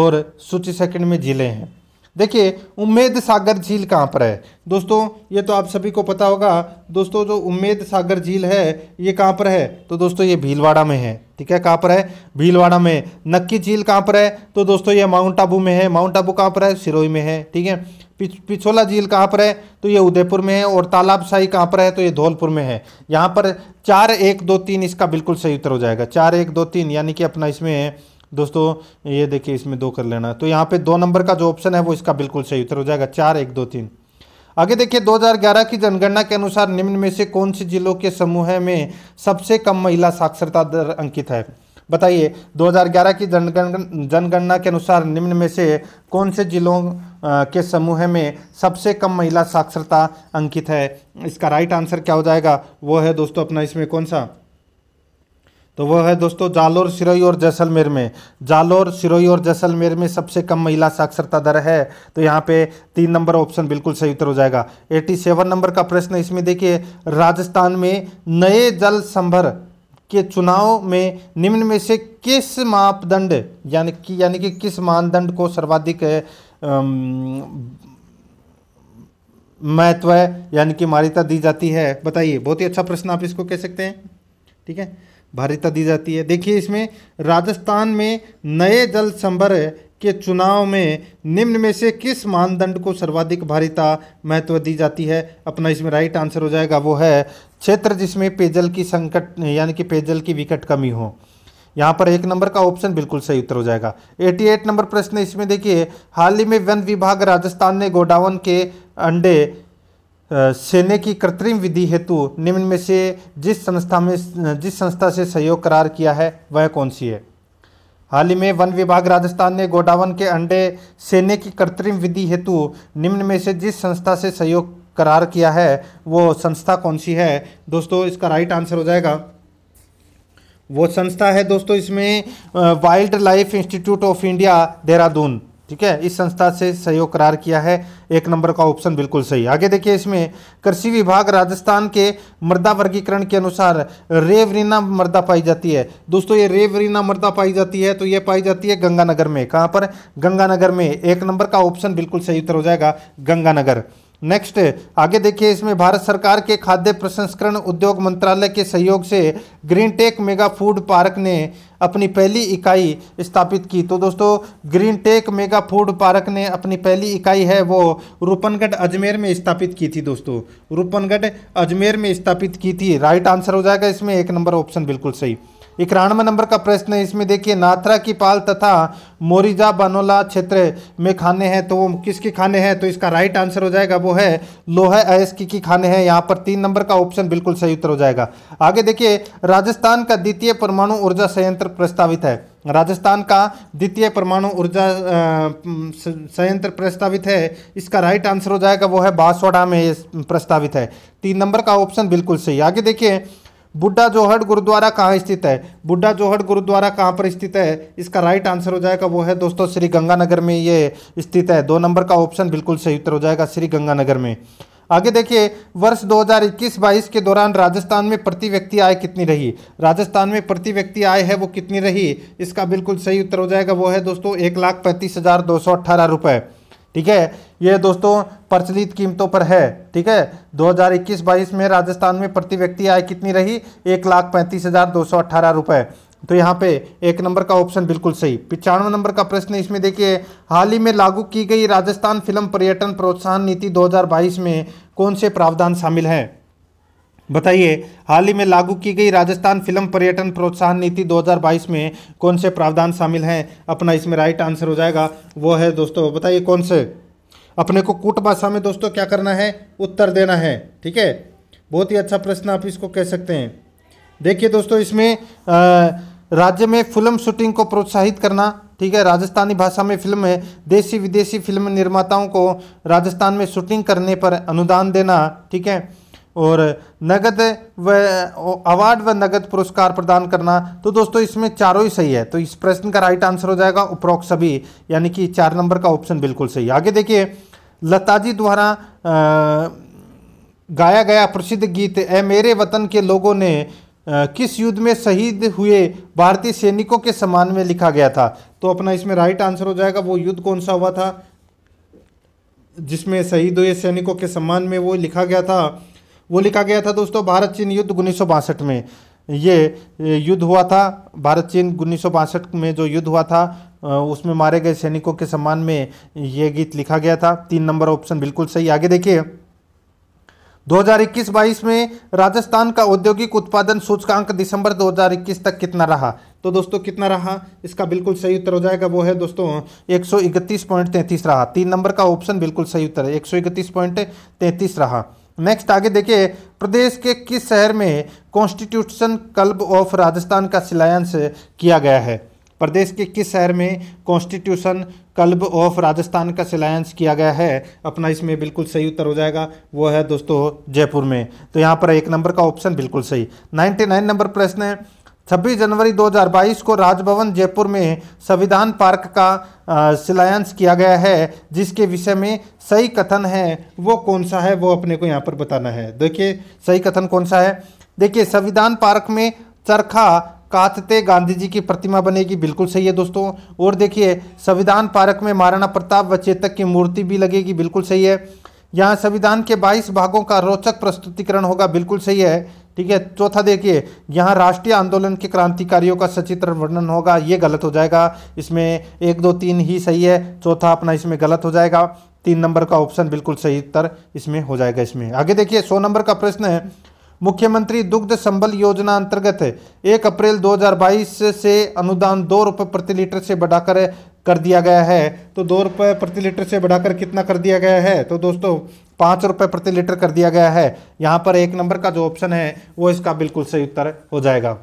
और सूची सेकंड में जिले हैं देखिए उम्मेद सागर झील कहाँ पर है दोस्तों ये तो आप सभी को पता होगा दोस्तों जो उम्मेद सागर झील है ये कहाँ पर है तो दोस्तों ये भीलवाड़ा में है ठीक है कहाँ पर है भीलवाड़ा में नक्की झील कहाँ पर है तो दोस्तों ये माउंट आबू में है माउंट आबू कहाँ पर है सिरोई में है ठीक है पिछोला झील कहाँ पर है तो ये उदयपुर में है और तालाब शाही कहाँ पर है तो ये धौलपुर में है यहाँ पर चार एक दो तीन इसका बिल्कुल सही उत्तर हो जाएगा चार एक दो तीन यानी कि अपना इसमें है दोस्तों ये देखिए इसमें दो कर लेना तो यहाँ पे दो नंबर का जो ऑप्शन है वो इसका बिल्कुल सही उत्तर हो जाएगा चार एक दो तीन आगे देखिए 2011 की जनगणना के अनुसार निम्न में से कौन से जिलों के समूह में सबसे कम महिला साक्षरता दर अंकित है बताइए 2011 की जनगणना जनगणना के अनुसार निम्न में से कौन से जिलों के समूह में सबसे कम महिला साक्षरता अंकित है इसका राइट आंसर क्या हो जाएगा वो है दोस्तों अपना इसमें कौन सा तो वो है दोस्तों जालोर सिरोही और जैसलमेर में जालोर सिरोही और जैसलमेर में सबसे कम महिला साक्षरता दर है तो यहाँ पे तीन नंबर ऑप्शन बिल्कुल सही उत्तर हो जाएगा एटी सेवन नंबर का प्रश्न इसमें देखिए राजस्थान में नए जल संभर के चुनाव में निम्न में से किस मापदंड यानी कि यानी कि किस मानदंड को सर्वाधिक महत्व यानी कि मान्यता दी जाती है बताइए बहुत ही अच्छा प्रश्न आप इसको कह सकते हैं ठीक है भारिता दी जाती है देखिए इसमें राजस्थान में नए जल संभर के चुनाव में निम्न में से किस मानदंड को सर्वाधिक भारिता महत्व दी जाती है अपना इसमें राइट आंसर हो जाएगा वो है क्षेत्र जिसमें पेयजल की संकट यानी कि पेयजल की विकट कमी हो यहाँ पर एक नंबर का ऑप्शन बिल्कुल सही उत्तर हो जाएगा 88 नंबर प्रश्न इसमें देखिए हाल ही में वन विभाग राजस्थान ने गोडावन के अंडे सेने की कृत्रिम विधि हेतु निम्न में से जिस संस्था में जिस संस्था से सहयोग करार किया है वह कौन सी है हाल ही में वन विभाग राजस्थान ने गोडावन के अंडे सेने की कृत्रिम विधि हेतु निम्न में से जिस संस्था से सहयोग करार किया है वो संस्था कौन सी है दोस्तों इसका राइट आंसर हो जाएगा वो संस्था है दोस्तों इसमें wildlife institute of India Dehradun ठीक है इस संस्था से सहयोग करार किया है एक नंबर का ऑप्शन बिल्कुल सही आगे देखिए इसमें कृषि विभाग राजस्थान के मृदा वर्गीकरण के अनुसार रेवरीना मृदा पाई जाती है दोस्तों ये रेवरीना मृदा पाई जाती है तो ये पाई जाती है गंगानगर में कहाँ पर गंगानगर में एक नंबर का ऑप्शन बिल्कुल सही उत्तर हो जाएगा गंगानगर नेक्स्ट आगे देखिए इसमें भारत सरकार के खाद्य प्रसंस्करण उद्योग मंत्रालय के सहयोग से green tech mega food park ने अपनी पहली इकाई स्थापित की तो दोस्तों green tech mega food park ने अपनी पहली इकाई है वो रूपनगढ़ अजमेर में स्थापित की थी दोस्तों रूपनगढ़ अजमेर में स्थापित की थी राइट आंसर हो जाएगा इसमें एक नंबर ऑप्शन बिल्कुल सही इक्यानवे नंबर का प्रश्न है इसमें देखिए नाथरा की पाल तथा मोरिजा बनोला क्षेत्र में खाने हैं तो वो किसके खाने हैं तो इसका राइट आंसर हो जाएगा वो है लोहे अयस्क की, की खाने हैं यहाँ पर तीन नंबर का ऑप्शन बिल्कुल सही उत्तर हो जाएगा आगे देखिए राजस्थान का द्वितीय परमाणु ऊर्जा संयंत्र प्रस्तावित है राजस्थान का द्वितीय परमाणु ऊर्जा संयंत्र प्रस्तावित है इसका राइट आंसर हो जाएगा वो है बांसवाड़ा में प्रस्तावित है तीन नंबर का ऑप्शन बिल्कुल सही आगे देखिए बुड्ढा जोहड़ गुरुद्वारा कहाँ स्थित है बुड्ढा जोहड़ गुरुद्वारा कहाँ पर स्थित है इसका राइट आंसर हो जाएगा वो है दोस्तों श्री गंगानगर में ये स्थित है दो नंबर का ऑप्शन बिल्कुल सही उत्तर हो जाएगा श्री गंगानगर में आगे देखिए वर्ष 2021-22 के दौरान राजस्थान में प्रति व्यक्ति आय कितनी रही राजस्थान में प्रति व्यक्ति आय है वो कितनी रही इसका बिल्कुल सही उत्तर हो जाएगा वो है दोस्तों एक लाख पैंतीस हज़ार दो सौ अट्ठारह रुपये ठीक है ये दोस्तों प्रचलित कीमतों पर है ठीक है 2021-22 में राजस्थान में प्रति व्यक्ति आय कितनी रही एक लाख पैंतीस हज़ार दो सौ अट्ठारह रुपये तो यहाँ पे एक नंबर का ऑप्शन बिल्कुल सही पिचानवे नंबर का प्रश्न इसमें देखिए हाल ही में लागू की गई राजस्थान फिल्म पर्यटन प्रोत्साहन नीति 2022 में कौन से प्रावधान शामिल हैं बताइए हाल ही में लागू की गई राजस्थान फिल्म पर्यटन प्रोत्साहन नीति 2022 में कौन से प्रावधान शामिल हैं अपना इसमें राइट आंसर हो जाएगा वो है दोस्तों बताइए कौन से अपने को कूट भाषा में दोस्तों क्या करना है उत्तर देना है ठीक है बहुत ही अच्छा प्रश्न आप इसको कह सकते हैं देखिए दोस्तों इसमें राज्य में फिल्म शूटिंग को प्रोत्साहित करना ठीक है राजस्थानी भाषा में फिल्म है देशी विदेशी फिल्म निर्माताओं को राजस्थान में शूटिंग करने पर अनुदान देना ठीक है और नगद व अवार्ड व नगद पुरस्कार प्रदान करना तो दोस्तों इसमें चारों ही सही है तो इस प्रश्न का राइट आंसर हो जाएगा उपरोक्त सभी यानी कि चार नंबर का ऑप्शन बिल्कुल सही आगे देखिए लता जी द्वारा गाया गया प्रसिद्ध गीत ए मेरे वतन के लोगों ने किस युद्ध में शहीद हुए भारतीय सैनिकों के सम्मान में लिखा गया था तो अपना इसमें राइट आंसर हो जाएगा वो युद्ध कौन सा हुआ था जिसमें शहीद हुए सैनिकों के सम्मान में वो लिखा गया था वो लिखा गया था दोस्तों भारत चीन युद्ध उन्नीस में ये युद्ध हुआ था भारत चीन उन्नीस में जो युद्ध हुआ था उसमें मारे गए सैनिकों के सम्मान में ये गीत लिखा गया था तीन नंबर ऑप्शन बिल्कुल सही आगे देखिए 2021-22 में राजस्थान का औद्योगिक उत्पादन सूचकांक दिसंबर 2021 तक कितना रहा तो दोस्तों कितना रहा इसका बिल्कुल सही उत्तर हो जाएगा वो है दोस्तों एक रहा तीन नंबर का ऑप्शन बिल्कुल सही उत्तर है एक रहा नेक्स्ट आगे देखिए प्रदेश के किस शहर में कॉन्स्टिट्यूशन क्लब ऑफ राजस्थान का शिलान्यास किया गया है प्रदेश के किस शहर में कॉन्स्टिट्यूशन क्लब ऑफ राजस्थान का शिलान्यास किया गया है अपना इसमें बिल्कुल सही उत्तर हो जाएगा वो है दोस्तों जयपुर में तो यहाँ पर एक नंबर का ऑप्शन बिल्कुल सही नाइन्टी नाइन नंबर प्रश्न है 26 जनवरी 2022 को राजभवन जयपुर में संविधान पार्क का शिलान्यास किया गया है जिसके विषय में सही कथन है वो कौन सा है वो अपने को यहाँ पर बताना है देखिए सही कथन कौन सा है देखिए संविधान पार्क में चरखा कातते गांधी जी की प्रतिमा बनेगी बिल्कुल सही है दोस्तों और देखिए संविधान पार्क में महाराणा प्रताप व चेतक की मूर्ति भी लगेगी बिल्कुल सही है यहाँ संविधान के 22 भागों का रोचक प्रस्तुतिकरण होगा बिल्कुल सही है ठीक है चौथा देखिए यहाँ राष्ट्रीय आंदोलन के क्रांतिकारियों का सचित्र वर्णन होगा ये गलत हो जाएगा इसमें एक दो तीन ही सही है चौथा अपना इसमें गलत हो जाएगा तीन नंबर का ऑप्शन बिल्कुल सही उत्तर इसमें हो जाएगा इसमें आगे देखिए सौ नंबर का प्रश्न है मुख्यमंत्री दुग्ध संबल योजना अंतर्गत एक अप्रैल 2022 से अनुदान दो रुपये प्रति लीटर से बढ़ाकर कर दिया गया है तो दो रुपये प्रति लीटर से बढ़ाकर कितना कर दिया गया है तो दोस्तों पाँच रुपये प्रति लीटर कर दिया गया है यहाँ पर एक नंबर का जो ऑप्शन है वो इसका बिल्कुल सही उत्तर हो जाएगा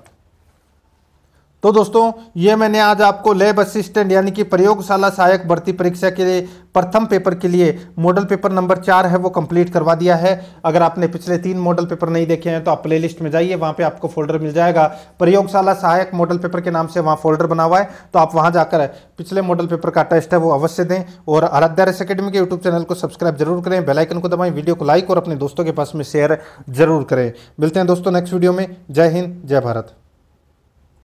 तो दोस्तों ये मैंने आज आपको लैब असिस्टेंट यानी कि प्रयोगशाला सहायक भर्ती परीक्षा के लिए प्रथम पेपर के लिए मॉडल पेपर नंबर चार है वो कंप्लीट करवा दिया है अगर आपने पिछले तीन मॉडल पेपर नहीं देखे हैं तो आप प्लेलिस्ट में जाइए वहां पे आपको फोल्डर मिल जाएगा प्रयोगशाला सहायक मॉडल पेपर के नाम से वहाँ फोल्डर बना हुआ है तो आप वहाँ जाकर पिछले मॉडल पेपर का टेस्ट है वो अवश्य दें और आराध्या रेस अकेडमी के यूट्यूब चैनल को सब्सक्राइब जरूर करें बेलाइकन को दबाएं वीडियो को लाइक और अपने दोस्तों के पास में शेयर जरूर करें मिलते हैं दोस्तों नेक्स्ट वीडियो में जय हिंद जय भारत